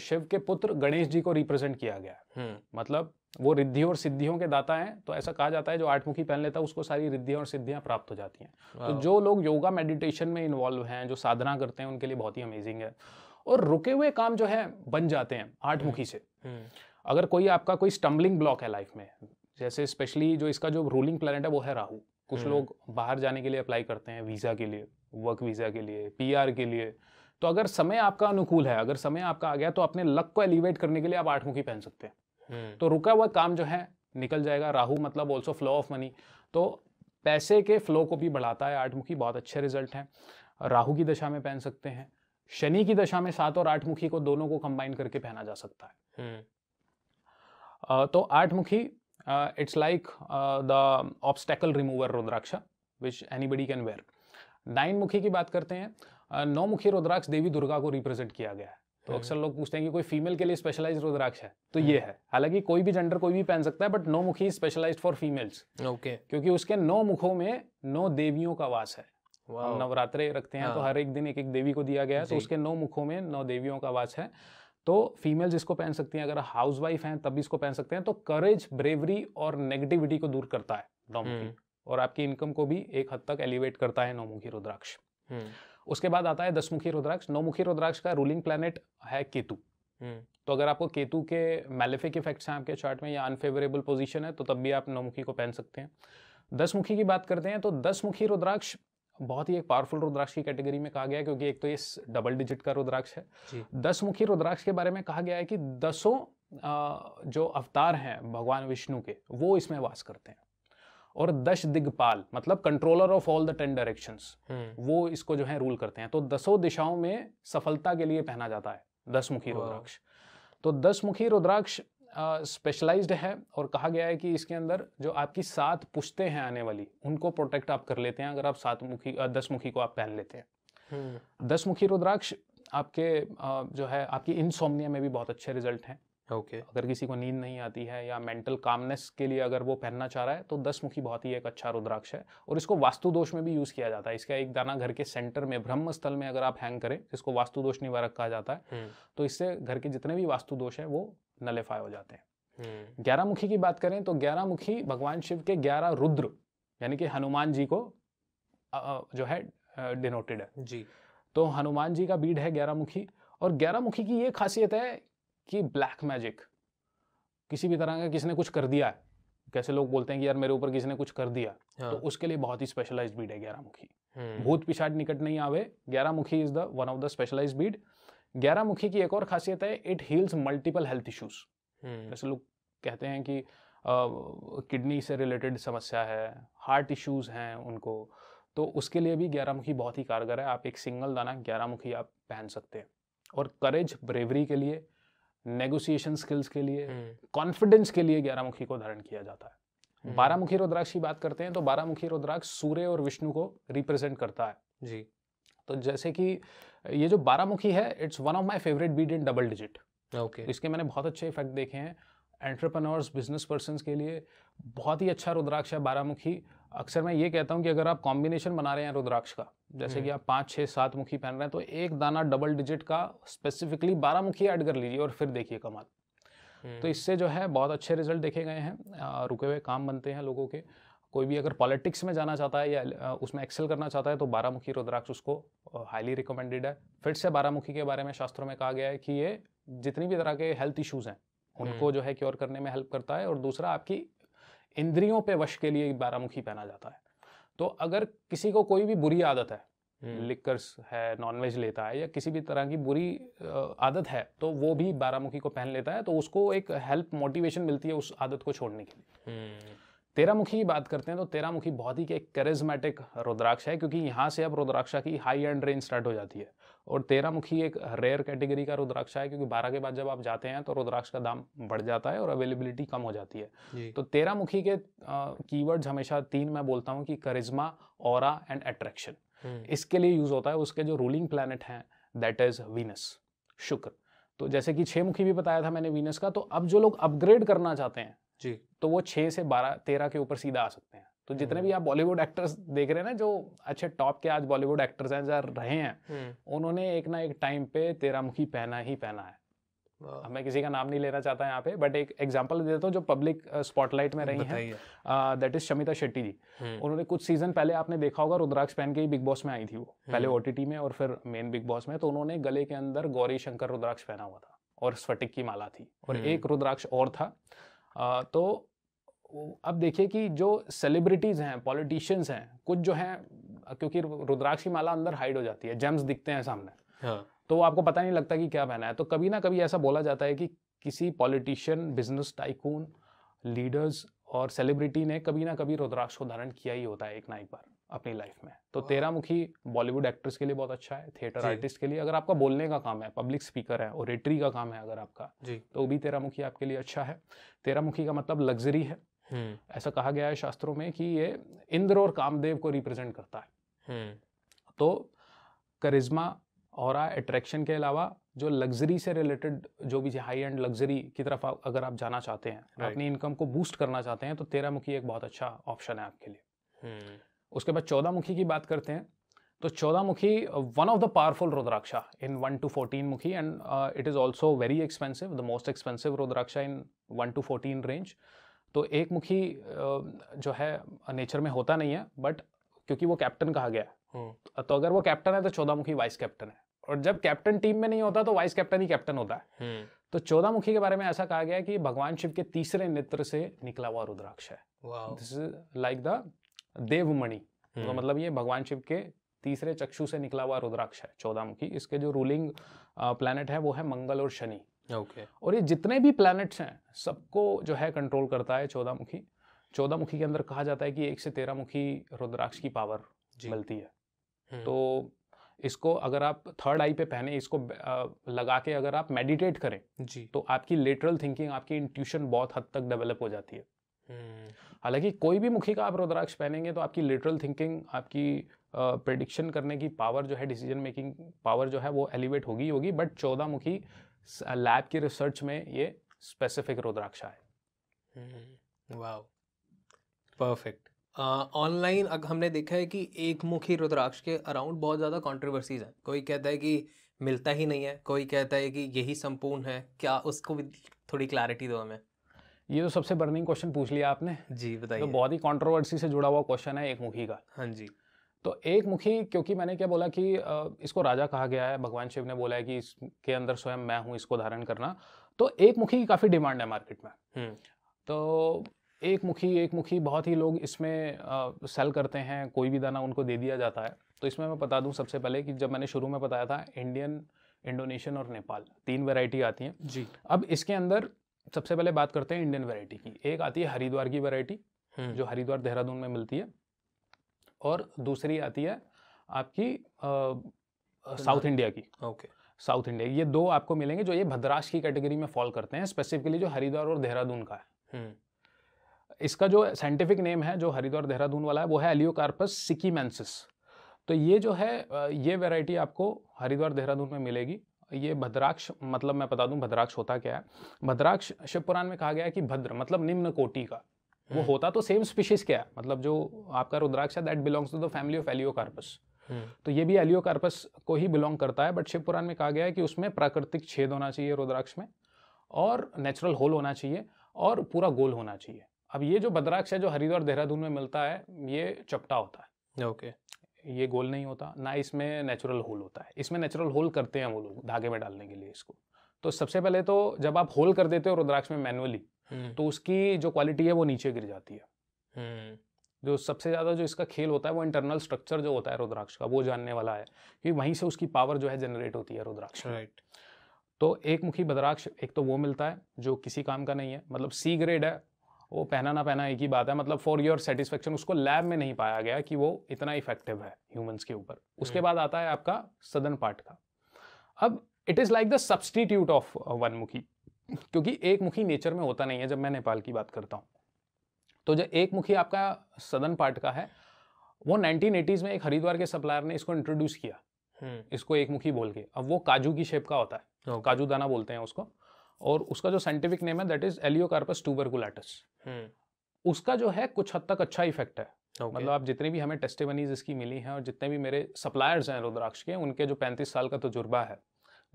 शिव के पुत्र गणेश जी को रिप्रेजेंट किया गया हम्म। मतलब वो रिद्धियों और सिद्धियों के दाता हैं तो ऐसा कहा जाता है जो आठमुखी पहन लेता है उसको सारी रिद्धियाँ और सिद्धियाँ प्राप्त हो जाती हैं तो जो लोग योगा मेडिटेशन में इन्वॉल्व हैं जो साधना करते हैं उनके लिए बहुत ही अमेजिंग है और रुके हुए काम जो है बन जाते हैं आठमुखी हम्म, से हम्म। अगर कोई आपका कोई स्टम्बलिंग ब्लॉक है लाइफ में जैसे स्पेशली जो इसका जो रूलिंग प्लानट है वो है राहु कुछ हम्म। लोग बाहर जाने के लिए अप्लाई करते हैं वीज़ा के लिए वर्क वीज़ा के लिए पी के लिए तो अगर समय आपका अनुकूल है अगर समय आपका आ गया तो अपने लक को एलिवेट करने के लिए आप आठमुखी पहन सकते हैं हम्म। तो रुका हुआ काम जो है निकल जाएगा राहु मतलब ऑल्सो फ्लो ऑफ मनी तो पैसे के फ्लो को भी बढ़ाता है आठ मुखी बहुत अच्छे रिजल्ट हैं राहु की दशा में पहन सकते हैं शनि की दशा में सात और आठ मुखी को दोनों को कंबाइन करके पहना जा सकता है हम्म। तो आठ मुखी it's like the obstacle remover rudraksha which anybody can wear nine मुखी की बात करते हैं नौ मुखी रुद्राक्ष देवी दुर्गा को रिप्रेजेंट किया गया है तो हम्म। अक्सर लोग पूछते हैं कि कोई फीमेल के लिए स्पेशलाइज रुद्राक्ष है तो हम्म। ये है हालांकि कोई भी जेंडर कोई भी पहन सकता है बट नौ मुखी स्पेशलाइज फॉर फीमेल्स ओके क्योंकि उसके नौ मुखों में नौ देवियों का वास है हम नवरात्रे रखते हैं तो हाँ। हर एक दिन एक एक देवी को दिया गया है तो उसके नौ मुखों में नौ देवियों का वास है तो फीमेल जिसको पहन सकती हैं अगर हाउस वाइफ हैं तब भी इसको पहन सकते हैं तो करेज ब्रेवरी और नेगेटिविटी को दूर करता है नौमुखी हम्म। और आपकी इनकम को भी एक हद तक एलिवेट करता है नौमुखी रुद्राक्ष उसके बाद आता है दसमुखी रुद्राक्ष नौमुखी रुद्राक्ष का रूलिंग प्लानट है केतु हम्म। तो अगर आपको केतु के मेलेफिक इफेक्ट्स हैं आपके चार्ट में या अनफेवरेबल पोजीशन है तो तब भी आप नौमुखी को पहन सकते हैं दसमुखी की बात करते हैं तो दसमुखी रुद्राक्ष बहुत ही एक पावरफुल रुद्राक्ष की कैटेगरी में कहा गया है क्योंकि एक तो ये डबल डिजिट का रुद्राक्ष है दसमुखी रुद्राक्ष के बारे में कहा गया है कि दसों जो अवतार हैं भगवान विष्णु के वो इसमें वास करते हैं और दश दिग्पाल मतलब controller of all the ten direction वो इसको जो है रूल करते हैं तो दसों दिशाओं में सफलता के लिए पहना जाता है दस मुखी रुद्राक्ष तो दस मुखी रुद्राक्ष स्पेशलाइज्ड uh, है और कहा गया है कि इसके अंदर जो आपकी सात पुश्ते हैं आने वाली उनको प्रोटेक्ट आप कर लेते हैं अगर आप सात मुखी दस मुखी को आप पहन लेते हैं हम्म। दस मुखी रुद्राक्ष आपके uh, जो है आपकी इंसोमनिया में भी बहुत अच्छे रिजल्ट हैं ओके okay. अगर किसी को नींद नहीं आती है या मेंटल कामनेस के लिए अगर वो पहनना चाह रहा है तो दस मुखी बहुत ही एक अच्छा रुद्राक्ष है और इसको वास्तु दोष में भी यूज़ किया जाता है इसका एक दाना घर के सेंटर में ब्रह्म स्थल में अगर आप हैंग करें जिसको वास्तु दोष निवारक कहा जाता है हम्म। तो इससे घर के जितने भी वास्तु दोष है वो नलेफाई हो जाते हैं हम्म। ग्यारह मुखी की बात करें तो ग्यारह मुखी भगवान शिव के ग्यारह रुद्र यानी कि हनुमान जी को जो है डिनोटेड है जी तो हनुमान जी का बीड है ग्यारह मुखी और ग्यारह मुखी की ये खासियत है कि ब्लैक मैजिक किसी भी तरह का किसी ने कुछ कर दिया है कैसे लोग बोलते हैं कि यार मेरे ऊपर किसी ने कुछ कर दिया हाँ. तो उसके लिए बहुत ही स्पेशलाइज बीड है ग्यारह मुखी हम्म। भूत पिछाड़ निकट नहीं आवे ग्यारह मुखी is the one of the specialize bead ग्यारह मुखी की एक और खासियत है it heals multiple health issues जैसे लोग कहते हैं कि किडनी से रिलेटेड समस्या है हार्ट इश्यूज हैं उनको तो उसके लिए भी ग्यारह मुखी बहुत ही कारगर है आप एक सिंगल दाना ग्यारह मुखी आप पहन सकते हैं और करेज ब्रेवरी के लिए नेगोशिएशन स्किल्स के लिए कॉन्फिडेंस हम्म। के लिए ग्यारहमुखी को धारण किया जाता है हम्म। बारामुखी रुद्राक्ष की बात करते हैं तो बारामुखी रुद्राक्ष सूर्य और विष्णु को रिप्रेजेंट करता है जी तो जैसे कि ये जो बारामुखी है it's one of my favourite bead in double digit okay इसके मैंने बहुत अच्छे इफेक्ट देखे हैं एंट्रप्रनर्स बिजनेस पर्सन के लिए बहुत ही अच्छा रुद्राक्ष है बारामुखी अक्सर मैं ये कहता हूँ कि अगर आप कॉम्बिनेशन बना रहे हैं रुद्राक्ष का जैसे कि हम्म। आप पाँच छः सात मुखी पहन रहे हैं तो एक दाना डबल डिजिट का स्पेसिफिकली बारामुखी ऐड कर लीजिए और फिर देखिए कमाल तो हम्म। इससे जो है बहुत अच्छे रिजल्ट देखे गए हैं रुके हुए काम बनते हैं लोगों के कोई भी अगर पॉलिटिक्स में जाना चाहता है या उसमें एक्सेल करना चाहता है तो बारामुखी रुद्राक्ष उसको हाईली रिकमेंडेड है फिर से बारामुखी के बारे में शास्त्रों में कहा गया है कि ये जितनी भी तरह के हेल्थ इशूज़ हैं उनको हम्म। जो है क्योर करने में हेल्प करता है और दूसरा आपकी इंद्रियों पे वश के लिए बारामुखी पहना जाता है तो अगर किसी को कोई भी बुरी आदत है हम्म। लिकर्स है नॉनवेज लेता है या किसी भी तरह की बुरी आदत है तो वो भी बारामुखी को पहन लेता है तो उसको एक हेल्प मोटिवेशन मिलती है उस आदत को छोड़ने के लिए हम्म। तेरा मुखी की बात करते हैं तो तेरा मुखी बहुत ही एक करिज्मेटिक रुद्राक्ष है क्योंकि यहाँ से अब रुद्राक्षा की हाई एंड रेंज स्टार्ट हो जाती है और तेरा मुखी एक रेयर कैटेगरी का रुद्राक्ष है क्योंकि बारह के बाद जब आप जाते हैं तो रुद्राक्ष का दाम बढ़ जाता है और अवेलेबिलिटी कम हो जाती है तो तेरा मुखी के कीवर्ड्स हमेशा तीन मैं बोलता हूँ कि करिज्मा और एंड अट्रैक्शन इसके लिए यूज होता है उसके जो रूलिंग प्लानट हैं दैट इज वीनस शुक्र तो जैसे कि छे मुखी भी बताया था मैंने वीनस का तो अब जो लोग अपग्रेड करना चाहते हैं जी तो वो छः से बारह तेरह के ऊपर सीधा आ सकते हैं तो जितने भी हम्म। आप बॉलीवुड एक्टर्स देख रहे हैं ना जो अच्छे टॉप के आज बॉलीवुड एक्टर्स हैं जा रहे हैं हम्म। उन्होंने एक ना एक टाइम पे तेरा मुखी पहना ही पहना है मैं किसी का नाम नहीं लेना चाहता यहाँ पे बट एक एग्जाम्पल देता हूँ जो पब्लिक स्पॉटलाइट में रही है दैट इज शमिता शेट्टी जी हम्म। उन्होंने कुछ सीजन पहले आपने देखा होगा रुद्राक्ष पहन के ही बिग बॉस में आई थी वो पहले ओ में और फिर मेन बिग बॉस में तो उन्होंने गले के अंदर गौरी शंकर रुद्राक्ष पहना हुआ था और स्फटिक की माला थी और एक रुद्राक्ष और था तो अब देखिए कि जो सेलिब्रिटीज़ हैं पॉलिटिशियंस हैं कुछ जो हैं क्योंकि रुद्राक्षी माला अंदर हाइड हो जाती है जेम्स दिखते हैं सामने हाँ। तो आपको पता नहीं लगता कि क्या पहना है तो कभी ना कभी ऐसा बोला जाता है कि किसी पॉलिटिशियन बिजनेस टाइकून लीडर्स और सेलिब्रिटी ने कभी ना कभी रुद्राक्ष को धारण किया ही होता है एक ना एक बार अपनी लाइफ में तो तेरा मुखी बॉलीवुड एक्ट्रेस के लिए बहुत अच्छा है थिएटर आर्टिस्ट के लिए अगर आपका बोलने का काम है पब्लिक स्पीकर है ओरेटरी का काम है अगर आपका जी तो भी तेरा मुखी आपके लिए अच्छा है तेरा मुखी का मतलब लग्जरी है हम्म। ऐसा कहा गया है शास्त्रों में कि ये इंद्र और कामदेव को रिप्रेजेंट करता है हम्म। तो करिज्मा और अट्रैक्शन के अलावा जो लग्जरी से रिलेटेड जो भी हाई एंड लग्जरी की तरफ अगर आप जाना चाहते हैं अपनी इनकम को बूस्ट करना चाहते हैं तो तेरा मुखी एक बहुत अच्छा ऑप्शन है आपके लिए हम्म। उसके बाद चौदह मुखी की बात करते हैं तो चौदह मुखी one of the powerful rudraksha in one to fourteen मुखी and it is also very expensive the most expensive rudraksha in one to fourteen range तो एक मुखी uh, जो है नेचर में होता नहीं है बट क्योंकि वो कैप्टन कहा गया है हम्म। तो अगर वो कैप्टन है तो चौदह मुखी वाइस कैप्टन है और जब कैप्टन टीम में नहीं होता तो वाइस कैप्टन ही कैप्टन होता है हम्म। तो चौदह मुखी के बारे में ऐसा कहा गया कि भगवान शिव के तीसरे नेत्र से निकला हुआ रुद्राक्ष है this is like the Devmani तो हम्म। मतलब ये भगवान शिव के तीसरे चक्षु से निकला हुआ रुद्राक्ष है चौदह मुखी इसके जो रूलिंग प्लानट है वो है मंगल और शनि ओके और ये जितने भी प्लैनेट्स हैं सबको जो है कंट्रोल करता है चौदह मुखी चौदह मुखी के अंदर कहा जाता है कि एक से तेरह मुखी रुद्राक्ष की पावर मिलती है हम्म। तो इसको अगर आप थर्ड आई पे पहने इसको लगा के अगर आप मेडिटेट करें जी तो आपकी लेटरल थिंकिंग आपकी इंट्यूशन बहुत हद तक डेवलप हो जाती है हालांकि कोई भी मुखी का आप रुद्राक्ष पहनेंगे तो आपकी लिटरल थिंकिंग आपकी प्रडिक्शन करने की पावर जो है डिसीजन मेकिंग पावर जो है वो एलिवेट होगी होगी बट चौदह मुखी लैब की रिसर्च में ये स्पेसिफिक रुद्राक्ष है वाह परफेक्ट ऑनलाइन अब हमने देखा है कि एक मुखी रुद्राक्ष के अराउंड बहुत ज़्यादा कंट्रोवर्सीज हैं कोई कहता है कि मिलता ही नहीं है कोई कहता है कि यही संपूर्ण है क्या उसको भी थोड़ी क्लैरिटी दो हमें ये तो सबसे बर्निंग क्वेश्चन पूछ लिया आपने जी तो बताइए तो बहुत ही कंट्रोवर्सी से जुड़ा हुआ क्वेश्चन है एक मुखी का हाँ जी तो एक मुखी क्योंकि मैंने क्या बोला कि इसको राजा कहा गया है भगवान शिव ने बोला है कि इसके अंदर स्वयं मैं हूँ इसको धारण करना तो एक मुखी की काफ़ी डिमांड है मार्केट में हम्म। तो एक मुखी एक मुखी बहुत ही लोग इसमें सेल करते हैं कोई भी दाना उनको दे दिया जाता है तो इसमें मैं बता दूं सबसे पहले कि जब मैंने शुरू में बताया था इंडियन इंडोनेशियन और नेपाल तीन वैरायटी आती हैं जी अब इसके अंदर सबसे पहले बात करते हैं इंडियन वैरायटी की एक आती है हरिद्वार की वैरायटी हम्म। जो हरिद्वार देहरादून में मिलती है और दूसरी आती है आपकी साउथ इंडिया की ओके साउथ इंडिया ये दो आपको मिलेंगे जो ये भद्राश की कैटेगरी में फॉल करते हैं स्पेसिफिकली जो हरिद्वार और देहरादून का है हम्म। इसका जो साइंटिफिक नेम है जो हरिद्वार देहरादून वाला है वो है एलियोकार्पस सिकीमेंसिस तो ये जो है ये वैरायटी आपको हरिद्वार देहरादून में मिलेगी ये भद्राक्ष मतलब मैं बता दूं भद्राक्ष होता क्या है भद्राक्ष शिव पुराण में कहा गया है कि भद्र मतलब निम्न कोटि का वो हम्म। होता तो सेम स्पीशीज क्या है मतलब जो आपका रुद्राक्ष है that belongs to the family of Elaeocarpus तो ये भी एलियोकार्पस को ही बिलोंग करता है बट शिव पुराण में कहा गया है कि उसमें प्राकृतिक छेद होना चाहिए रुद्राक्ष में और नेचुरल होल होना चाहिए और पूरा गोल होना चाहिए अब ये जो भद्राक्ष है जो हरिद्वार देहरादून में मिलता है ये चपटा होता है ओके okay. ये गोल नहीं होता ना इसमें नेचुरल होल होता है इसमें नेचुरल होल करते हैं वो लोग धागे में डालने के लिए इसको तो सबसे पहले तो जब आप होल कर देते हो रुद्राक्ष में मैनुअली हम्म। तो उसकी जो क्वालिटी है वो नीचे गिर जाती है हम्म। जो सबसे ज़्यादा जो इसका खेल होता है वो इंटरनल स्ट्रक्चर जो होता है रुद्राक्ष का वो जानने वाला है कि वहीं से उसकी पावर जो है जनरेट होती है रुद्राक्ष राइट तो एक मुखी बद्राक्ष एक तो वो मिलता है जो किसी काम का नहीं है मतलब सी ग्रेड है वो पहना ना पहना एक ही बात है मतलब फॉर योर सेटिस्फेक्शन उसको लैब में नहीं पाया गया कि वो इतना इफेक्टिव है ह्यूमंस के ऊपर उसके हम्म। बाद आता है आपका सदन पार्ट का अब it is like the substitute of one मुखी क्योंकि एक मुखी नेचर में होता नहीं है जब मैं नेपाल की बात करता हूँ तो जब एक मुखी आपका सदन पार्ट का है वो नाइनटीन में एक हरिद्वार के सप्लायर ने इसको इंट्रोड्यूस किया हम्म। इसको एक मुखी बोल के अब वो काजू की शेप का होता है काजू दाना बोलते हैं उसको और उसका जो साइंटिफिक नेम है दैट इज एलियोकार्पस टूबरकुलाटस हम्म। उसका जो है कुछ हद तक अच्छा इफेक्ट है okay. मतलब आप जितनी भी हमें टेस्टिवनीज इसकी मिली हैं और जितने भी मेरे सप्लायर्स हैं रुद्राक्ष के उनके जो पैंतीस साल का तजुर्बा है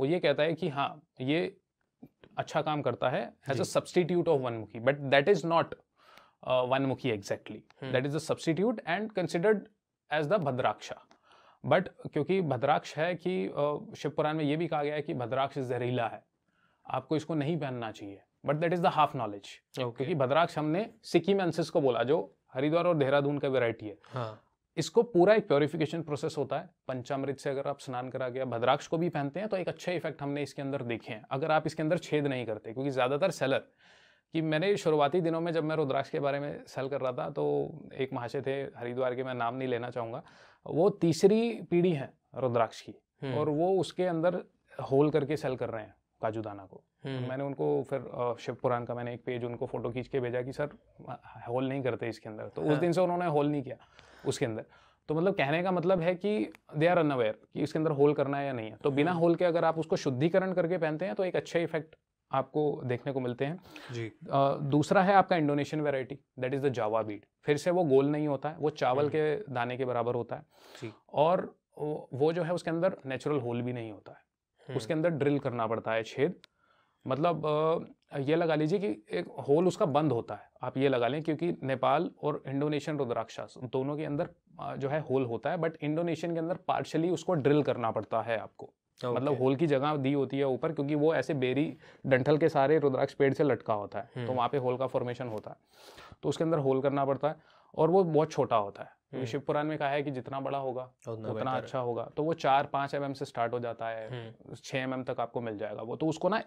वो ये कहता है कि हाँ ये अच्छा काम करता है एज अ सब्सटीट्यूट ऑफ वनमुखी बट दैट इज नॉट वनमुखी exactly that is a substitute and considered as the bhadraksha but क्योंकि भद्राक्ष है कि uh, शिवपुराण में ये भी कहा गया है कि भद्राक्ष जहरीला है आपको इसको नहीं पहनना चाहिए but that is the half knowledge क्योंकि भद्राक्ष हमने सिक्किम एंसिस को बोला जो हरिद्वार और देहरादून का वेराइटी है हाँ. इसको पूरा एक प्योरिफिकेशन प्रोसेस होता है पंचामृत से अगर आप स्नान करा गया भद्राक्ष को भी पहनते हैं तो एक अच्छा इफेक्ट हमने इसके अंदर देखे हैं अगर आप इसके अंदर छेद नहीं करते क्योंकि ज़्यादातर सेलर कि मैंने शुरुआती दिनों में जब मैं रुद्राक्ष के बारे में सेल कर रहा था तो एक महाशय थे हरिद्वार के मैं नाम नहीं लेना चाहूँगा वो तीसरी पीढ़ी है रुद्राक्ष की हम्म। और वो उसके अंदर होल करके सेल कर रहे हैं काजू दाना को तो हम्म। मैंने उनको फिर शिव पुराण का मैंने एक पेज उनको फोटो खींच के भेजा कि सर होल नहीं करते इसके अंदर तो उस हाँ। दिन से उन्होंने होल नहीं किया उसके अंदर तो मतलब कहने का मतलब है कि दे आर अनअवेयर कि इसके अंदर होल करना है या नहीं है तो हम्म। बिना होल के अगर आप उसको शुद्धिकरण करके पहनते हैं तो एक अच्छा इफेक्ट आपको देखने को मिलते हैं जी आ, दूसरा है आपका Indonesian variety that is the Java bead फिर से वो गोल नहीं होता है वो चावल हम्म। के दाने के बराबर होता है और वो जो है उसके अंदर नेचुरल होल भी नहीं होता है उसके अंदर ड्रिल करना पड़ता है छेद मतलब ये लगा लीजिए कि एक होल उसका बंद होता है आप ये लगा लें क्योंकि नेपाल और इंडोनेशियन रुद्राक्षस दोनों के अंदर जो है होल होता है बट इंडोनेशियन के अंदर पार्शली उसको ड्रिल करना पड़ता है आपको Okay. मतलब होल की जगह दी होती है ऊपर क्योंकि वो ऐसे बेरी डंठल के सारे रुद्राक्ष पेड़ से लटका होता है तो हम्म। वहाँ पे होल का फॉर्मेशन होता है तो उसके अंदर होल करना पड़ता है और वो बहुत छोटा होता है हम्म। शिव पुराण में कहा है कि जितना बड़ा होगा उतना अच्छा होगा तो वो चार पाँच एम से स्टार्ट हो जाता है हम्म। छह एम तक आपको मिल जाएगा वो तो उसको ना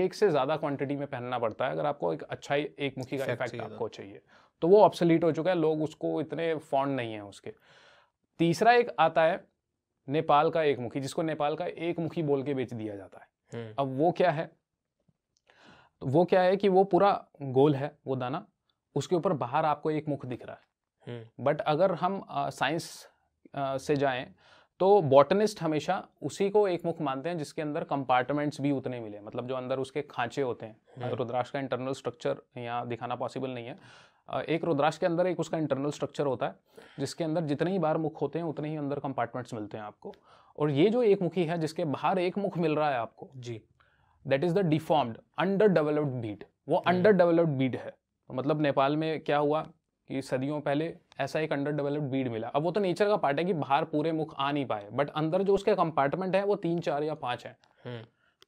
एक से ज़्यादा क्वांटिटी में पहनना पड़ता है अगर आपको एक अच्छा ही एक मुखी का इफेक्ट आपको चाहिए तो वो ऑप्सलीट हो चुका है लोग उसको इतने फॉन्ड नहीं है उसके तीसरा एक आता है नेपाल का एक मुखी जिसको नेपाल का एक मुखी बोल के बेच दिया जाता है हम्म। अब वो क्या है तो वो क्या है कि वो पूरा गोल है वो दाना उसके ऊपर बाहर आपको एक मुख दिख रहा है हम्म। बट अगर हम साइंस से जाएं तो बॉटनिस्ट हमेशा उसी को एक मुख मानते हैं जिसके अंदर कंपार्टमेंट्स भी उतने मिले मतलब जो अंदर उसके खांचे होते हैं हम्म। रुद्राक्ष का इंटरनल स्ट्रक्चर यहाँ दिखाना पॉसिबल नहीं है एक रुद्राक्ष के अंदर एक उसका इंटरनल स्ट्रक्चर होता है जिसके अंदर जितने ही बार मुख होते हैं उतने ही अंदर कंपार्टमेंट्स मिलते हैं आपको और ये जो एक मुखी है जिसके बाहर एक मुख मिल रहा है आपको जी that is the deformed under developed bead वो अंडर डेवलप्ड बीट है मतलब नेपाल में क्या हुआ कि सदियों पहले ऐसा एक अंडर डेवलप्ड बीड मिला अब वो तो नेचर का पार्ट है कि बाहर पूरे मुख आ नहीं पाए बट अंदर जो उसके कंपार्टमेंट है वो तीन चार या पाँच है हम्म।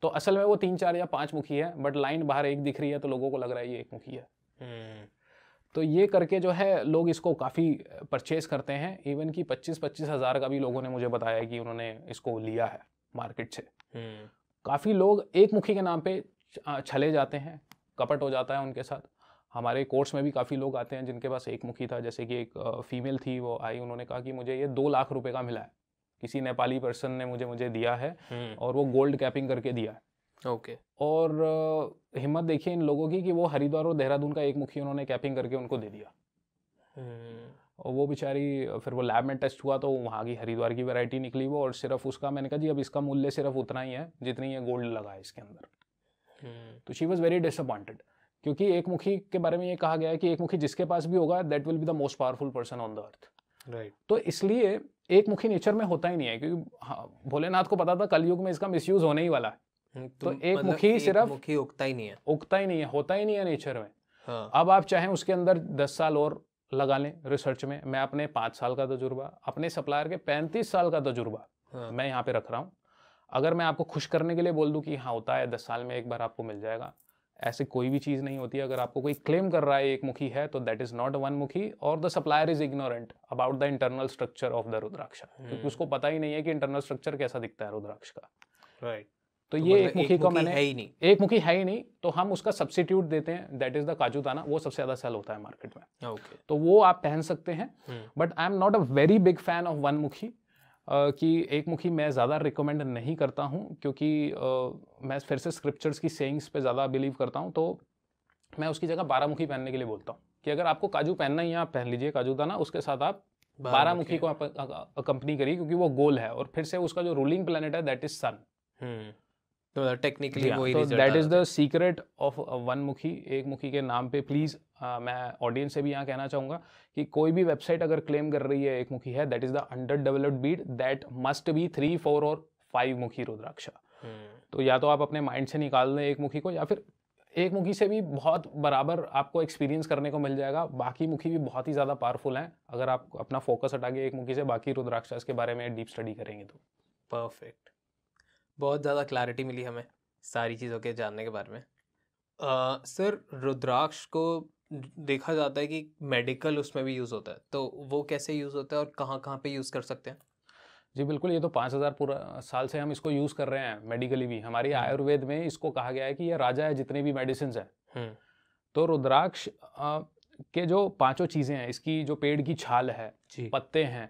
तो असल में वो तीन चार या पाँच मुखी है बट लाइन बाहर एक दिख रही है तो लोगों को लग रहा है ये एक मुखी है हम्म। तो ये करके जो है लोग इसको काफ़ी परचेज करते हैं इवन कि पच्चीस पच्चीस हज़ार का भी लोगों ने मुझे बताया कि उन्होंने इसको लिया है मार्केट से हम्म। काफ़ी लोग एक मुखी के नाम पे छले जाते हैं कपट हो जाता है उनके साथ हमारे कोर्स में भी काफ़ी लोग आते हैं जिनके पास एक मुखी था जैसे कि एक फ़ीमेल थी वो आई उन्होंने कहा कि मुझे ये दो लाख रुपए का मिला है किसी नेपाली पर्सन ने मुझे मुझे दिया है हम्म। और वो गोल्ड कैपिंग करके दिया है ओके और हिम्मत देखिए इन लोगों की कि वो हरिद्वार और देहरादून का एक मुखी उन्होंने कैपिंग करके उनको दे दिया हम्म। और वो बेचारी फिर वो लैब में टेस्ट हुआ तो वहाँ की हरिद्वार की वैरायटी निकली वो और सिर्फ उसका मैंने कहा जी अब इसका मूल्य सिर्फ उतना ही है जितनी ये गोल्ड लगा है इसके अंदर हम्म। तो शी वॉज़ वेरी डिसअपॉइंटेड क्योंकि एक मुखी के बारे में ये कहा गया है कि एक मुखी जिसके पास भी होगा that will be the most powerful person on the earth right तो इसलिए एक मुखी नेचर में होता ही नहीं है क्योंकि हाँ, भोलेनाथ को पता था कलयुग में इसका मिसयूज होने ही वाला है हम्म, तो एक मुखी एक मतलब सिर्फ मुखी उगता ही नहीं है उगता ही नहीं है होता ही नहीं है नेचर में हाँ। अब आप चाहें उसके अंदर दस साल और लगा लें रिसर्च में मैं अपने पाँच साल का तजुर्बा अपने सप्लायर के पैंतीस साल का तजुर्बा हाँ। मैं यहाँ पे रख रहा हूँ अगर मैं आपको खुश करने के लिए बोल दूँ कि हाँ होता है दस साल में एक बार आपको मिल जाएगा ऐसे कोई भी चीज़ नहीं होती अगर आपको कोई क्लेम कर रहा है एक मुखी है तो दैट इज़ नॉट वन मुखी और the supplier is ignorant about the internal structure of the rudraksha क्योंकि उसको पता ही नहीं है कि इंटरनल स्ट्रक्चर कैसा दिखता है रुद्राक्ष का राइट right. तो, तो ये मतलब एक मुखी का मैंने है ही नहीं एक मुखी है ही नहीं तो हम उसका सब्सिट्यूट देते हैं दैट इज द काजू दाना वो सबसे ज्यादा सेल होता है मार्केट में okay. तो वो आप पहन सकते हैं but I am not a very big fan of one मुखी कि एक मुखी मैं ज़्यादा रिकमेंड नहीं करता हूँ क्योंकि मैं फिर से स्क्रिप्चर्स की सेंग्स पे ज़्यादा बिलीव करता हूँ तो मैं उसकी जगह बारामुखी पहनने के लिए बोलता हूँ कि अगर आपको काजू पहनना ही है आप पहन लीजिए काजू दाना उसके साथ आप बारामुखी को आप कंपनी करिए क्योंकि वो गोल है और फिर से उसका जो रूलिंग प्लानट है दैट इज सन तो टेक्निकली मतलब वही that is the secret of one मुखी एक मुखी के नाम पे प्लीज uh, मैं ऑडियंस से भी यहाँ कहना चाहूंगा कि कोई भी वेबसाइट अगर क्लेम कर रही है एक मुखी है that is the under developed bead that must be three four और फाइव मुखी रुद्राक्षा hmm. तो या तो आप अपने माइंड से निकाल दें एक मुखी को या फिर एक मुखी से भी बहुत बराबर आपको एक्सपीरियंस करने को मिल जाएगा बाकी मुखी भी बहुत ही ज़्यादा पावरफुल हैं अगर आप अपना फोकस हटा के एक मुखी से बाकी रुद्राक्षस के बारे में डीप स्टडी करेंगे तो परफेक्ट बहुत ज़्यादा क्लैरिटी मिली हमें सारी चीज़ों के जानने के बारे में आ, सर रुद्राक्ष को देखा जाता है कि मेडिकल उसमें भी यूज़ होता है तो वो कैसे यूज़ होता है और कहाँ कहाँ पे यूज़ कर सकते हैं जी बिल्कुल ये तो पाँच हज़ार पूरा साल से हम इसको यूज़ कर रहे हैं मेडिकली भी हमारी हम्म। आयुर्वेद में इसको कहा गया है कि ये राजा है जितने भी मेडिसिन हैं हम्म। तो रुद्राक्ष के जो पांचों चीज़ें हैं इसकी जो पेड़ की छाल है पत्ते हैं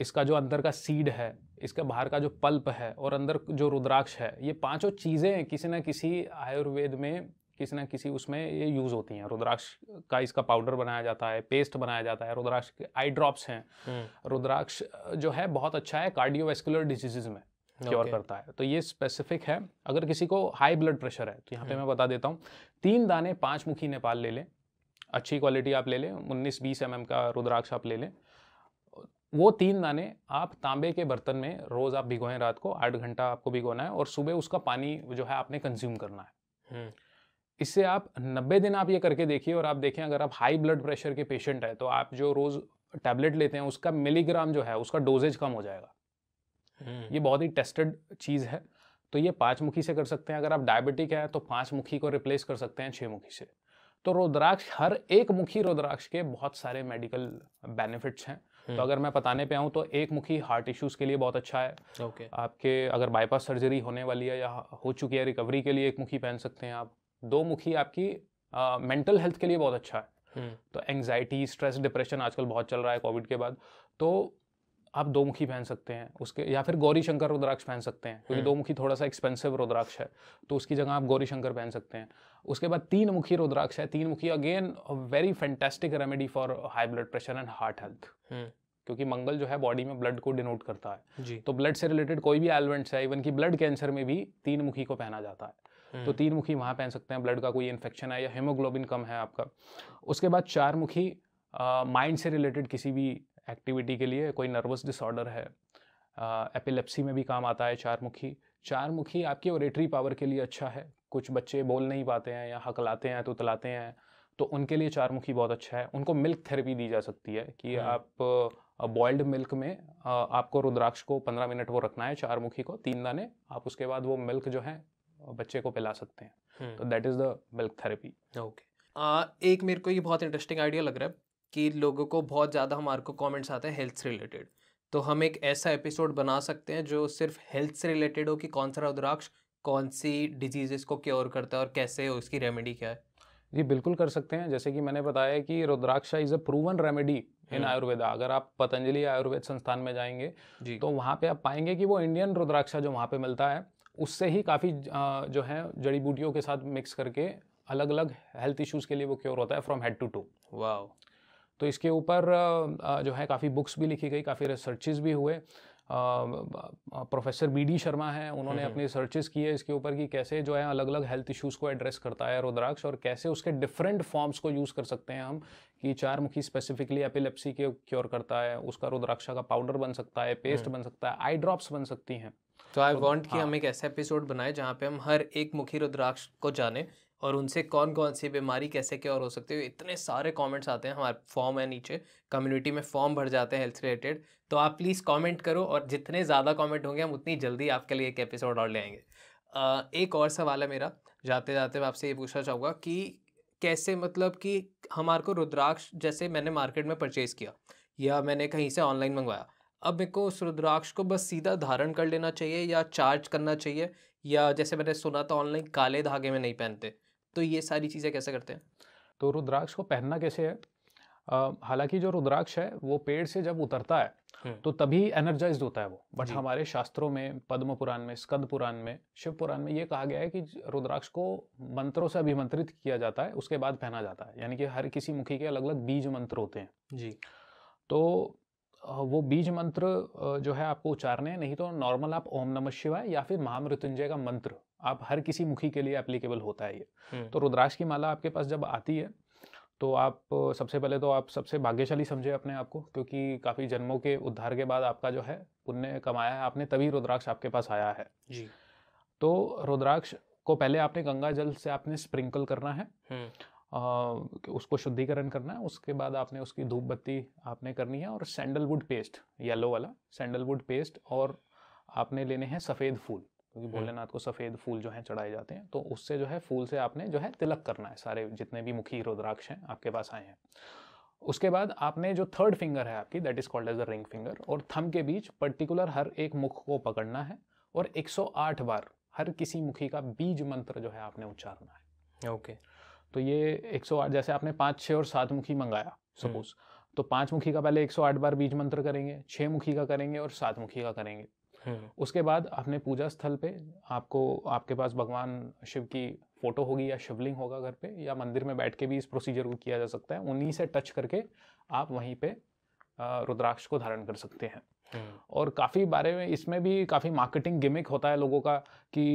इसका जो अंदर का सीड है इसके बाहर का जो पल्प है और अंदर जो रुद्राक्ष है ये पांचों चीज़ें किसी न किसी आयुर्वेद में किसी न किसी उसमें ये यूज़ होती हैं रुद्राक्ष का इसका पाउडर बनाया जाता है पेस्ट बनाया जाता है रुद्राक्ष के आई ड्रॉप्स हैं हम्म। रुद्राक्ष जो है बहुत अच्छा है कार्डियोवेस्कुलर डिजीज़ में क्योर okay. करता है तो ये स्पेसिफिक है अगर किसी को हाई ब्लड प्रेशर है तो यहाँ पे हम्म। मैं बता देता हूँ तीन दाने पाँच मुखी नेपाल ले लें अच्छी क्वालिटी आप ले लें उन्नीस बीस एम का रुद्राक्ष आप ले लें वो तीन दाने आप तांबे के बर्तन में रोज़ आप भिगोएं रात को आठ घंटा आपको भिगोना है और सुबह उसका पानी जो है आपने कंज्यूम करना है हम्म। इससे आप नब्बे दिन आप ये करके देखिए और आप देखें अगर आप हाई ब्लड प्रेशर के पेशेंट है तो आप जो रोज़ टैबलेट लेते हैं उसका मिलीग्राम जो है उसका डोजेज कम हो जाएगा हम्म। ये बहुत ही टेस्टेड चीज़ है तो ये पाँच मुखी से कर सकते हैं अगर आप डायबिटिक है तो पाँच मुखी को रिप्लेस कर सकते हैं छः मुखी से तो रुद्राक्ष हर एक मुखी रुद्राक्ष के बहुत सारे मेडिकल बेनिफिट्स हैं तो हम्म। अगर मैं बताने पे आऊँ तो एक मुखी हार्ट इश्यूज़ के लिए बहुत अच्छा है ओके आपके अगर बाईपास सर्जरी होने वाली है या हो चुकी है रिकवरी के लिए एक मुखी पहन सकते हैं आप दो मुखी आपकी मेंटल हेल्थ के लिए बहुत अच्छा है हम्म। तो एंगजाइटी स्ट्रेस डिप्रेशन आजकल बहुत चल रहा है कोविड के बाद तो आप दो मुखी पहन सकते हैं उसके या फिर गौरी शंकर रुद्राक्ष पहन सकते हैं क्योंकि हम्म। दो मुखी थोड़ा सा एक्सपेंसिव रुद्राक्ष है तो उसकी जगह आप गौरी शंकर पहन सकते हैं उसके बाद तीन मुखी रुद्राक्ष है तीन मुखी again very fantastic remedy for high blood pressure and heart health क्योंकि मंगल जो है बॉडी में ब्लड को डिनोट करता है जी तो ब्लड से रिलेटेड कोई भी एलिमेंट्स है इवन कि ब्लड कैंसर में भी तीन मुखी को पहना जाता है तो हम्म। तीन मुखी वहाँ पहन सकते हैं ब्लड का कोई इन्फेक्शन है या हीमोग्लोबिन कम है आपका उसके बाद चार मुखी माइंड से रिलेटेड किसी भी एक्टिविटी के लिए कोई नर्वस डिसऑर्डर है एपिलेप्सी में भी काम आता है चारमुखी चारमुखी आपकी ओरेटरी पावर के लिए अच्छा है कुछ बच्चे बोल नहीं पाते हैं या हकलाते हैं तो तलाते हैं तो उनके लिए चारमुखी बहुत अच्छा है उनको मिल्क थेरेपी दी जा सकती है कि हम्म। आप बॉइल्ड मिल्क में आपको रुद्राक्ष को पंद्रह मिनट वो रखना है चारमुखी को तीन दाने आप उसके बाद वो मिल्क जो है बच्चे को पिला सकते हैं हम्म। तो that is the milk therapy okay एक मेरे को ये बहुत इंटरेस्टिंग आइडिया लग रहा है कि लोगों को बहुत ज़्यादा हमारे को कॉमेंट्स आते हैं हेल्थ से रिलेटेड तो हम एक ऐसा एपिसोड बना सकते हैं जो सिर्फ हेल्थ से रिलेटेड हो कि कौन सा रुद्राक्ष कौन सी डिजीज़ को क्योर करता है और कैसे उसकी रेमेडी क्या है जी बिल्कुल कर सकते हैं जैसे कि मैंने बताया कि rudraksha is a proven remedy in Ayurveda अगर आप पतंजलि आयुर्वेद संस्थान में जाएंगे तो वहाँ पे आप पाएंगे कि वो इंडियन रुद्राक्षा जो वहाँ पे मिलता है उससे ही काफ़ी जो है जड़ी बूटियों के साथ मिक्स करके अलग अलग हेल्थ इश्यूज़ के लिए वो क्योर होता है फ्रॉम हेड टू टू वाह तो इसके ऊपर जो है काफ़ी बुक्स भी लिखी गई काफ़ी रिसर्चेज भी हुए प्रोफेसर बी डी शर्मा हैं उन्होंने अपनी रिसर्चेज़ की है इसके ऊपर कि कैसे जो है अलग अलग हेल्थ इश्यूज़ को एड्रेस करता है रुद्राक्ष और कैसे उसके डिफरेंट फॉर्म्स को यूज़ कर सकते हैं हम कि चार मुखी स्पेसिफिकली एपिलेप्सी के क्योर करता है उसका रुद्राक्षा का पाउडर बन सकता है पेस्ट हम्म। बन सकता है आई ड्रॉप्स बन सकती हैं तो आई वॉन्ट तो कि हाँ। हम एक ऐसा एपिसोड बनाए जहाँ पे हम हर एक मुखी रुद्राक्ष को जाने और उनसे कौन कौन सी बीमारी कैसे क्योर हो सकती है इतने सारे कमेंट्स आते हैं हमारे फॉर्म है नीचे कम्युनिटी में फॉर्म भर जाते हैं हेल्थ रिलेटेड तो आप प्लीज़ कमेंट करो और जितने ज़्यादा कमेंट होंगे हम उतनी जल्दी आपके लिए एक एपिसोड और ले आएंगे एक और सवाल है मेरा जाते जाते मैं आपसे ये पूछना चाहूँगा कि कैसे मतलब कि हमारे को रुद्राक्ष जैसे मैंने मार्केट में परचेज़ किया या मैंने कहीं से ऑनलाइन मंगवाया अब मेरे को उस रुद्राक्ष को बस सीधा धारण कर लेना चाहिए या चार्ज करना चाहिए या जैसे मैंने सुना था ऑनलाइन काले धागे में नहीं पहनते तो ये सारी चीज़ें कैसे करते हैं तो रुद्राक्ष को पहनना कैसे है हालांकि जो रुद्राक्ष है वो पेड़ से जब उतरता है हम्म। तो तभी एनर्जाइज होता है वो बट हमारे शास्त्रों में पद्म पुराण में स्कंद पुराण में शिव पुराण में ये कहा गया है कि रुद्राक्ष को मंत्रों से अभिमंत्रित किया जाता है उसके बाद पहना जाता है यानी कि हर किसी मुखी के अलग अलग बीज मंत्र होते हैं जी तो वो बीज मंत्र जो है आपको उच्चारने हैं नहीं तो नॉर्मल आप ओम नमः शिवाय या फिर महामृत्युंजय का मंत्र आप हर किसी मुखी के लिए एप्लीकेबल होता है ये हम्म। तो रुद्राक्ष की माला आपके पास जब आती है तो आप सबसे पहले तो आप सबसे भाग्यशाली समझे अपने आप को क्योंकि काफ़ी जन्मों के उद्धार के बाद आपका जो है पुण्य कमाया है आपने तभी रुद्राक्ष आपके पास आया है जी तो रुद्राक्ष को पहले आपने गंगा जल से आपने स्प्रिंकल करना है आ, हम्म। उसको शुद्धिकरण करना है उसके बाद आपने उसकी धूप बत्ती आपने करनी है और सैंडलवुड पेस्ट येलो वाला सैंडलवुड पेस्ट और आपने लेने हैं सफ़ेद फूल क्योंकि हम्म। भोलेनाथ को सफ़ेद फूल जो है चढ़ाए जाते हैं तो उससे जो है फूल से आपने जो है तिलक करना है सारे जितने भी मुखी रुद्राक्ष हैं आपके पास आए हैं उसके बाद आपने जो थर्ड फिंगर है आपकी that is called as a ring finger और थम के बीच पर्टिकुलर हर एक मुख को पकड़ना है और 108 बार हर किसी मुखी का बीज मंत्र जो है आपने उच्चारना है ओके okay. तो ये 108 जैसे आपने पाँच छः और सात मुखी मंगाया सपोज हम्म। तो पाँच मुखी का पहले 108 बार बीज मंत्र करेंगे छः मुखी का करेंगे और सात मुखी का करेंगे हम्म। उसके बाद आपने पूजा स्थल पे आपको आपके पास भगवान शिव की फोटो होगी या शिवलिंग होगा घर पे या मंदिर में बैठ के भी इस प्रोसीजर को किया जा सकता है उन्हीं से टच करके आप वहीं पे रुद्राक्ष को धारण कर सकते हैं हम्म। और काफ़ी बारे में इसमें भी काफ़ी मार्केटिंग गिमिक होता है लोगों का कि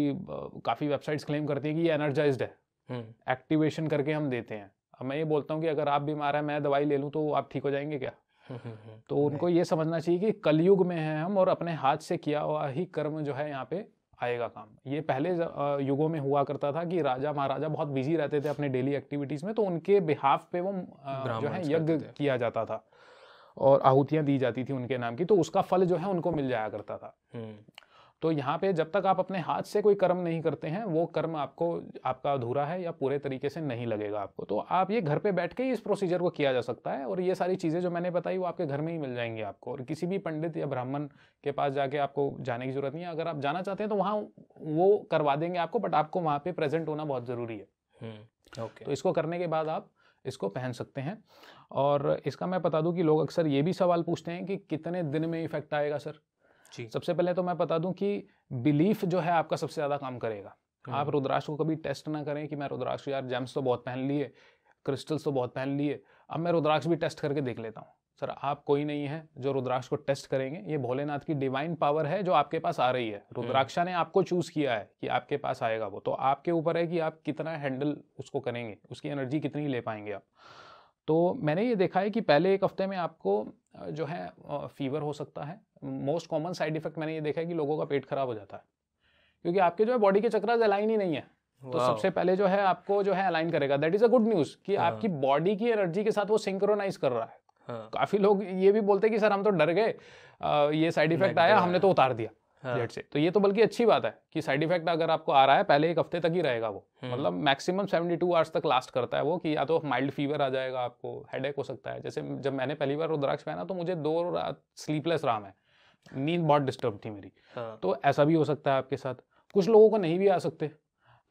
काफ़ी वेबसाइट्स क्लेम करती है कि ये एनर्जाइज है एक्टिवेशन हम्म। करके हम देते हैं अब मैं ये बोलता हूँ कि अगर आप बीमार हैं मैं दवाई ले लूँ तो आप ठीक हो जाएंगे क्या तो उनको ये समझना चाहिए कि कलयुग में हैं हम और अपने हाथ से किया हुआ ही कर्म जो है यहाँ पे आएगा काम ये पहले युगों में हुआ करता था कि राजा महाराजा बहुत बिजी रहते थे अपने डेली एक्टिविटीज़ में तो उनके बिहाफ पे वो जो है यज्ञ किया जाता था और आहुतियाँ दी जाती थी उनके नाम की तो उसका फल जो है उनको मिल जाया करता था हम्म। तो यहाँ पे जब तक आप अपने हाथ से कोई कर्म नहीं करते हैं वो कर्म आपको आपका अधूरा है या पूरे तरीके से नहीं लगेगा आपको तो आप ये घर पे बैठ के ही इस प्रोसीजर को किया जा सकता है और ये सारी चीज़ें जो मैंने बताई वो आपके घर में ही मिल जाएंगी आपको और किसी भी पंडित या ब्राह्मण के पास जाके आपको जाने की ज़रूरत नहीं है अगर आप जाना चाहते हैं तो वहाँ वो करवा देंगे आपको बट आपको वहाँ पर प्रेजेंट होना बहुत ज़रूरी है ओके हम्म, तो इसको करने के बाद आप इसको पहन सकते हैं और इसका मैं बता दूं कि लोग अक्सर ये भी सवाल पूछते हैं कि कितने दिन में इफेक्ट आएगा सर सबसे पहले तो मैं बता दूं कि बिलीफ जो है आपका सबसे ज्यादा काम करेगा हम्म। आप रुद्राक्ष को कभी टेस्ट ना करें कि मैं रुद्राक्ष यार जेम्स तो बहुत पहन लिए क्रिस्टल्स तो बहुत पहन लिए अब मैं रुद्राक्ष भी टेस्ट करके देख लेता हूँ सर आप कोई नहीं है जो रुद्राक्ष को टेस्ट करेंगे ये भोलेनाथ की डिवाइन पावर है जो आपके पास आ रही है हम्म। रुद्राक्षा ने आपको चूज किया है कि आपके पास आएगा वो तो आपके ऊपर है कि आप कितना हैंडल उसको करेंगे उसकी एनर्जी कितनी ले पाएंगे आप तो मैंने ये देखा है कि पहले एक हफ्ते में आपको जो है फीवर हो सकता है मोस्ट कॉमन साइड इफेक्ट मैंने ये देखा है कि लोगों का पेट खराब हो जाता है क्योंकि आपके जो है बॉडी के चक्रास अलाइन ही नहीं है तो सबसे पहले जो है आपको जो है अलाइन करेगा that is a good news कि हाँ. आपकी बॉडी की एनर्जी के साथ वो सिंक्रोनाइज कर रहा है हाँ. काफी लोग ये भी बोलते हैं कि सर हम तो डर गए ये साइड इफेक्ट आया हमने तो उतार दिया हाँ. तो ये तो बल्कि अच्छी बात है कि साइड इफेक्ट अगर आपको आ रहा है पहले एक हफ्ते तक ही रहेगा वो हम्म। मतलब मैक्सिमम 72 टू आवर्स तक लास्ट करता है वो कि या तो माइल्ड फीवर आ जाएगा आपको हेड हो सकता है जैसे जब मैंने पहली बार रुद्राक्ष पहना तो मुझे दो रात स्लीपलेस रहा है नींद बहुत डिस्टर्ब थी मेरी हाँ। तो ऐसा भी हो सकता है आपके साथ कुछ लोगों को नहीं भी आ सकते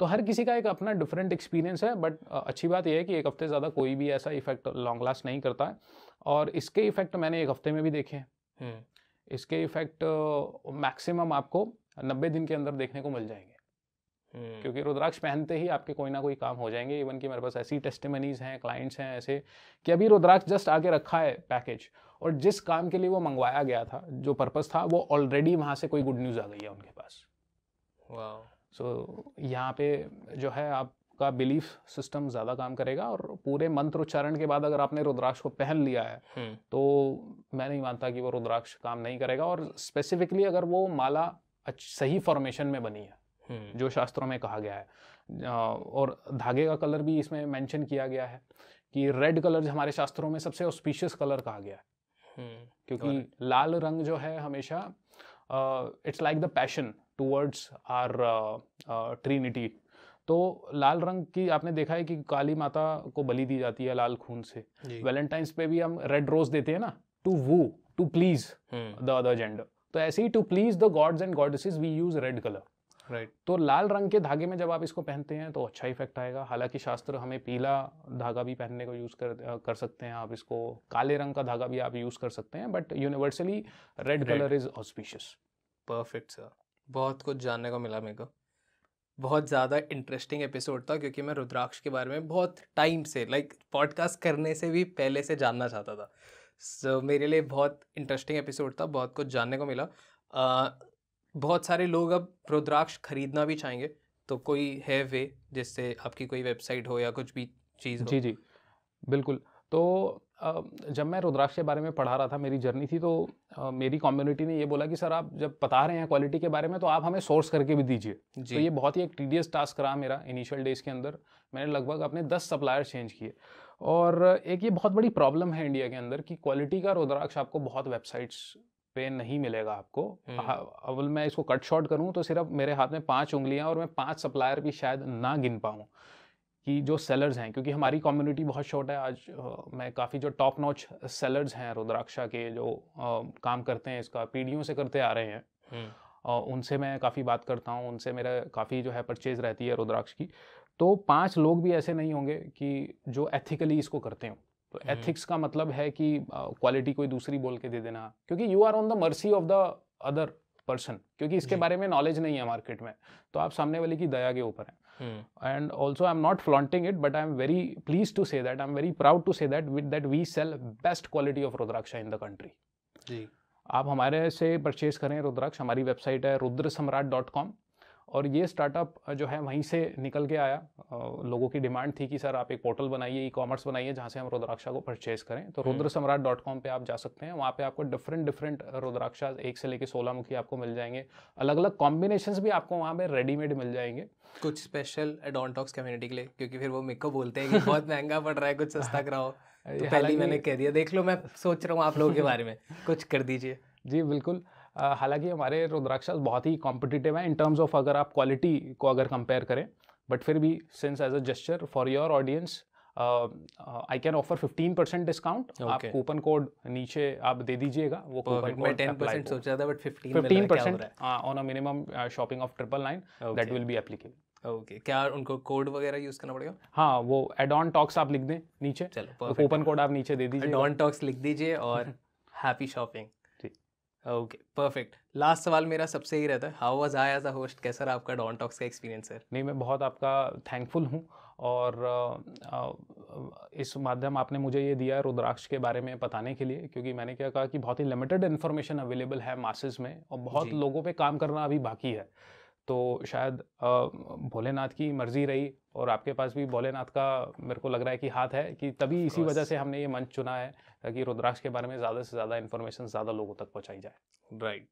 तो हर किसी का एक अपना डिफरेंट एक्सपीरियंस है बट अच्छी बात यह है कि एक हफ्ते ज़्यादा कोई भी ऐसा इफेक्ट लॉन्ग लास्ट नहीं करता है और इसके इफेक्ट मैंने एक हफ्ते में भी देखे हैं हम्म। इसके इफेक्ट मैक्सिमम आपको नब्बे दिन के अंदर देखने को मिल जाएंगे हम्म। क्योंकि रुद्राक्ष पहनते ही आपके कोई ना कोई काम हो जाएंगे इवन कि मेरे पास ऐसी टेस्टमनीज हैं क्लाइंट्स हैं ऐसे कि अभी रुद्राक्ष जस्ट आके रखा है पैकेज और जिस काम के लिए वो मंगवाया गया था जो पर्पज़ था वो ऑलरेडी वहाँ से कोई गुड न्यूज़ आ गई है उनके पास सो so, यहाँ पे जो है आप आपका बिलीफ सिस्टम ज़्यादा काम करेगा और पूरे मंत्र उच्चारण के बाद अगर आपने रुद्राक्ष को पहन लिया है हम्म। तो मैं नहीं मानता कि वो रुद्राक्ष काम नहीं करेगा और स्पेसिफिकली अगर वो माला सही फॉर्मेशन में बनी है हम्म। जो शास्त्रों में कहा गया है और धागे का कलर भी इसमें मेंशन किया गया है कि रेड कलर हमारे शास्त्रों में सबसे ऑस्पिशियस कलर कहा गया है हम्म, क्योंकि लाल रंग जो है हमेशा it's like the passion towards our trinity तो लाल रंग की आपने देखा है कि काली माता को बलि दी जाती है लाल खून से वैलेंटाइंस पे भी हम रेड रोज देते हैं ना टू वो to please the other gender तो ऐसे ही to please the gods and goddesses we use red colour right तो लाल रंग के धागे में जब आप इसको पहनते हैं तो अच्छा इफेक्ट आएगा हालांकि शास्त्र हमें पीला धागा भी पहनने को यूज़ कर कर सकते हैं आप इसको काले रंग का धागा भी आप यूज़ कर सकते हैं but universally red colour is auspicious perfect sir बहुत कुछ जानने को मिला मेरे को बहुत ज़्यादा इंटरेस्टिंग एपिसोड था क्योंकि मैं रुद्राक्ष के बारे में बहुत टाइम से लाइक like, पॉडकास्ट करने से भी पहले से जानना चाहता था सो so, मेरे लिए बहुत इंटरेस्टिंग एपिसोड था बहुत कुछ जानने को मिला आ, बहुत सारे लोग अब रुद्राक्ष खरीदना भी चाहेंगे तो कोई है वे जिससे आपकी कोई वेबसाइट हो या कुछ भी चीज़ हो जी जी बिल्कुल तो जब मैं रुद्राक्ष के बारे में पढ़ा रहा था मेरी जर्नी थी तो मेरी कम्युनिटी ने ये बोला कि सर आप जब बता रहे हैं क्वालिटी के बारे में तो आप हमें सोर्स करके भी दीजिए तो ये बहुत ही एक टीडियस टास्क रहा मेरा इनिशियल डेज के अंदर मैंने लगभग अपने दस सप्लायर चेंज किए और एक ये बहुत बड़ी प्रॉब्लम है इंडिया के अंदर कि क्वालिटी का रुद्राक्ष आपको बहुत वेबसाइट्स पे नहीं मिलेगा आपको हम्म। हाँ, अवल मैं इसको कट शॉर्ट करूँ तो सिर्फ मेरे हाथ में पाँच उंगलियाँ और मैं पाँच सप्लायर भी शायद ना गिन पाऊँ कि जो सेलर्स हैं क्योंकि हमारी कम्युनिटी बहुत शॉर्ट है आज मैं काफ़ी जो टॉप नॉच सेलर्स हैं रुद्राक्षा के जो आ, काम करते हैं इसका पीढ़ियों से करते आ रहे हैं और हम्म। उनसे मैं काफ़ी बात करता हूँ उनसे मेरा काफ़ी जो है परचेज रहती है रुद्राक्ष की तो पांच लोग भी ऐसे नहीं होंगे कि जो एथिकली इसको करते हों तो एथिक्स हम्म। का मतलब है कि क्वालिटी कोई दूसरी बोल के दे देना क्योंकि you are on the mercy of the other person क्योंकि इसके बारे में नॉलेज नहीं है मार्केट में तो आप सामने वाले की दया के ऊपर हैं and also i'm not flaunting it but i'm very pleased to say that i'm very proud to say that with that we sell best quality of rudraksha in the country जी आप हमारे से परचेज करें रुद्राक्ष हमारी वेबसाइट है रुद्र सम्राट डॉट कॉम और ये स्टार्टअप जो है वहीं से निकल के आया लोगों की डिमांड थी कि सर आप एक पोर्टल बनाइए ई कॉमर्स बनाइए जहाँ से हम रुद्राक्षा को परचेज करें तो हम्म। रुद्र सम्राट डॉट कॉम पर आप जा सकते हैं वहाँ पर आपको डिफरेंट डिफरेंट रुद्राक्षा एक से लेकर सोलह मुखी आपको मिल जाएंगे अलग अलग कॉम्बिनेशन भी आपको वहाँ पर रेडीमेड मिल जाएंगे कुछ स्पेशल एडोनटॉक्स कम्युनिटी के लिए क्योंकि फिर वो मेको बोलते हैं कि बहुत महंगा पड़ रहा है कुछ सस्ता कराओ तो पहले मैंने कह दिया देख लो मैं सोच रहा हूँ आप लोगों के बारे में कुछ कर दीजिए जी बिल्कुल हालांकि हमारे रुद्राक्षस बहुत ही कॉम्पिटिटिव हैं इन टर्म्स ऑफ अगर आप क्वालिटी को अगर कंपेयर करें बट फिर भी since as a gesture for your audience I can offer fifteen percent discount आप कूपन कोड नीचे आप दे दीजिएगा वो कूपन कोड टेन परसेंट सोच रहा था but fifteen percent on a minimum shopping of triple nine that will be applicable okay okay. क्या उनको कोड वगैरह यूज करना पड़ेगा हाँ वो एडॉन टॉक्स आप लिख दें नीचे चलो कूपन तो कोड आप नीचे दे दीजिए एडॉन टॉक्स लिख दीजिए और happy shopping okay perfect last सवाल मेरा सबसे ही रहता है how was I as a host कैसा रहा आपका डॉन टॉक्स का एक्सपीरियंस सर नहीं मैं बहुत आपका थैंकफुल हूँ और इस माध्यम आपने मुझे ये दिया रुद्राक्ष के बारे में बताने के लिए क्योंकि मैंने क्या कहा कि बहुत ही लिमिटेड इन्फॉर्मेशन अवेलेबल है मासेस में और बहुत लोगों पर काम करना अभी बाकी है तो शायद भोलेनाथ की मर्ज़ी रही और आपके पास भी भोलेनाथ का मेरे को लग रहा है कि हाथ है कि तभी इसी वजह से हमने ये मंच चुना है ताकि रुद्राक्ष के बारे में ज़्यादा से ज़्यादा इन्फॉर्मेशन ज़्यादा लोगों तक पहुँचाई जाए राइट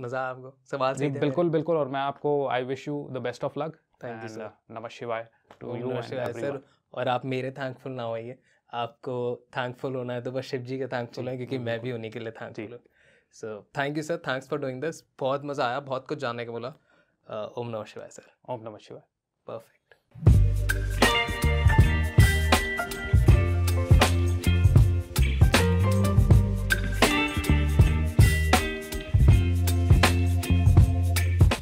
मज़ा आपको सवाल जी बिल्कुल बिल्कुल और मैं आपको I wish you the best of luck नमः शिवाय टू यू सर और आप मेरे थैंकफुल ना होइए आपको थैंकफुल होना है तो बस शिव जी के थैंकफुल है क्योंकि मैं भी उन्हीं के लिए thankful so thank you sir thanks for doing this बहुत मज़ा आया बहुत कुछ जानने को बोला ओम uh, नमः शिवाय सर ओम नमः शिवाय परफेक्ट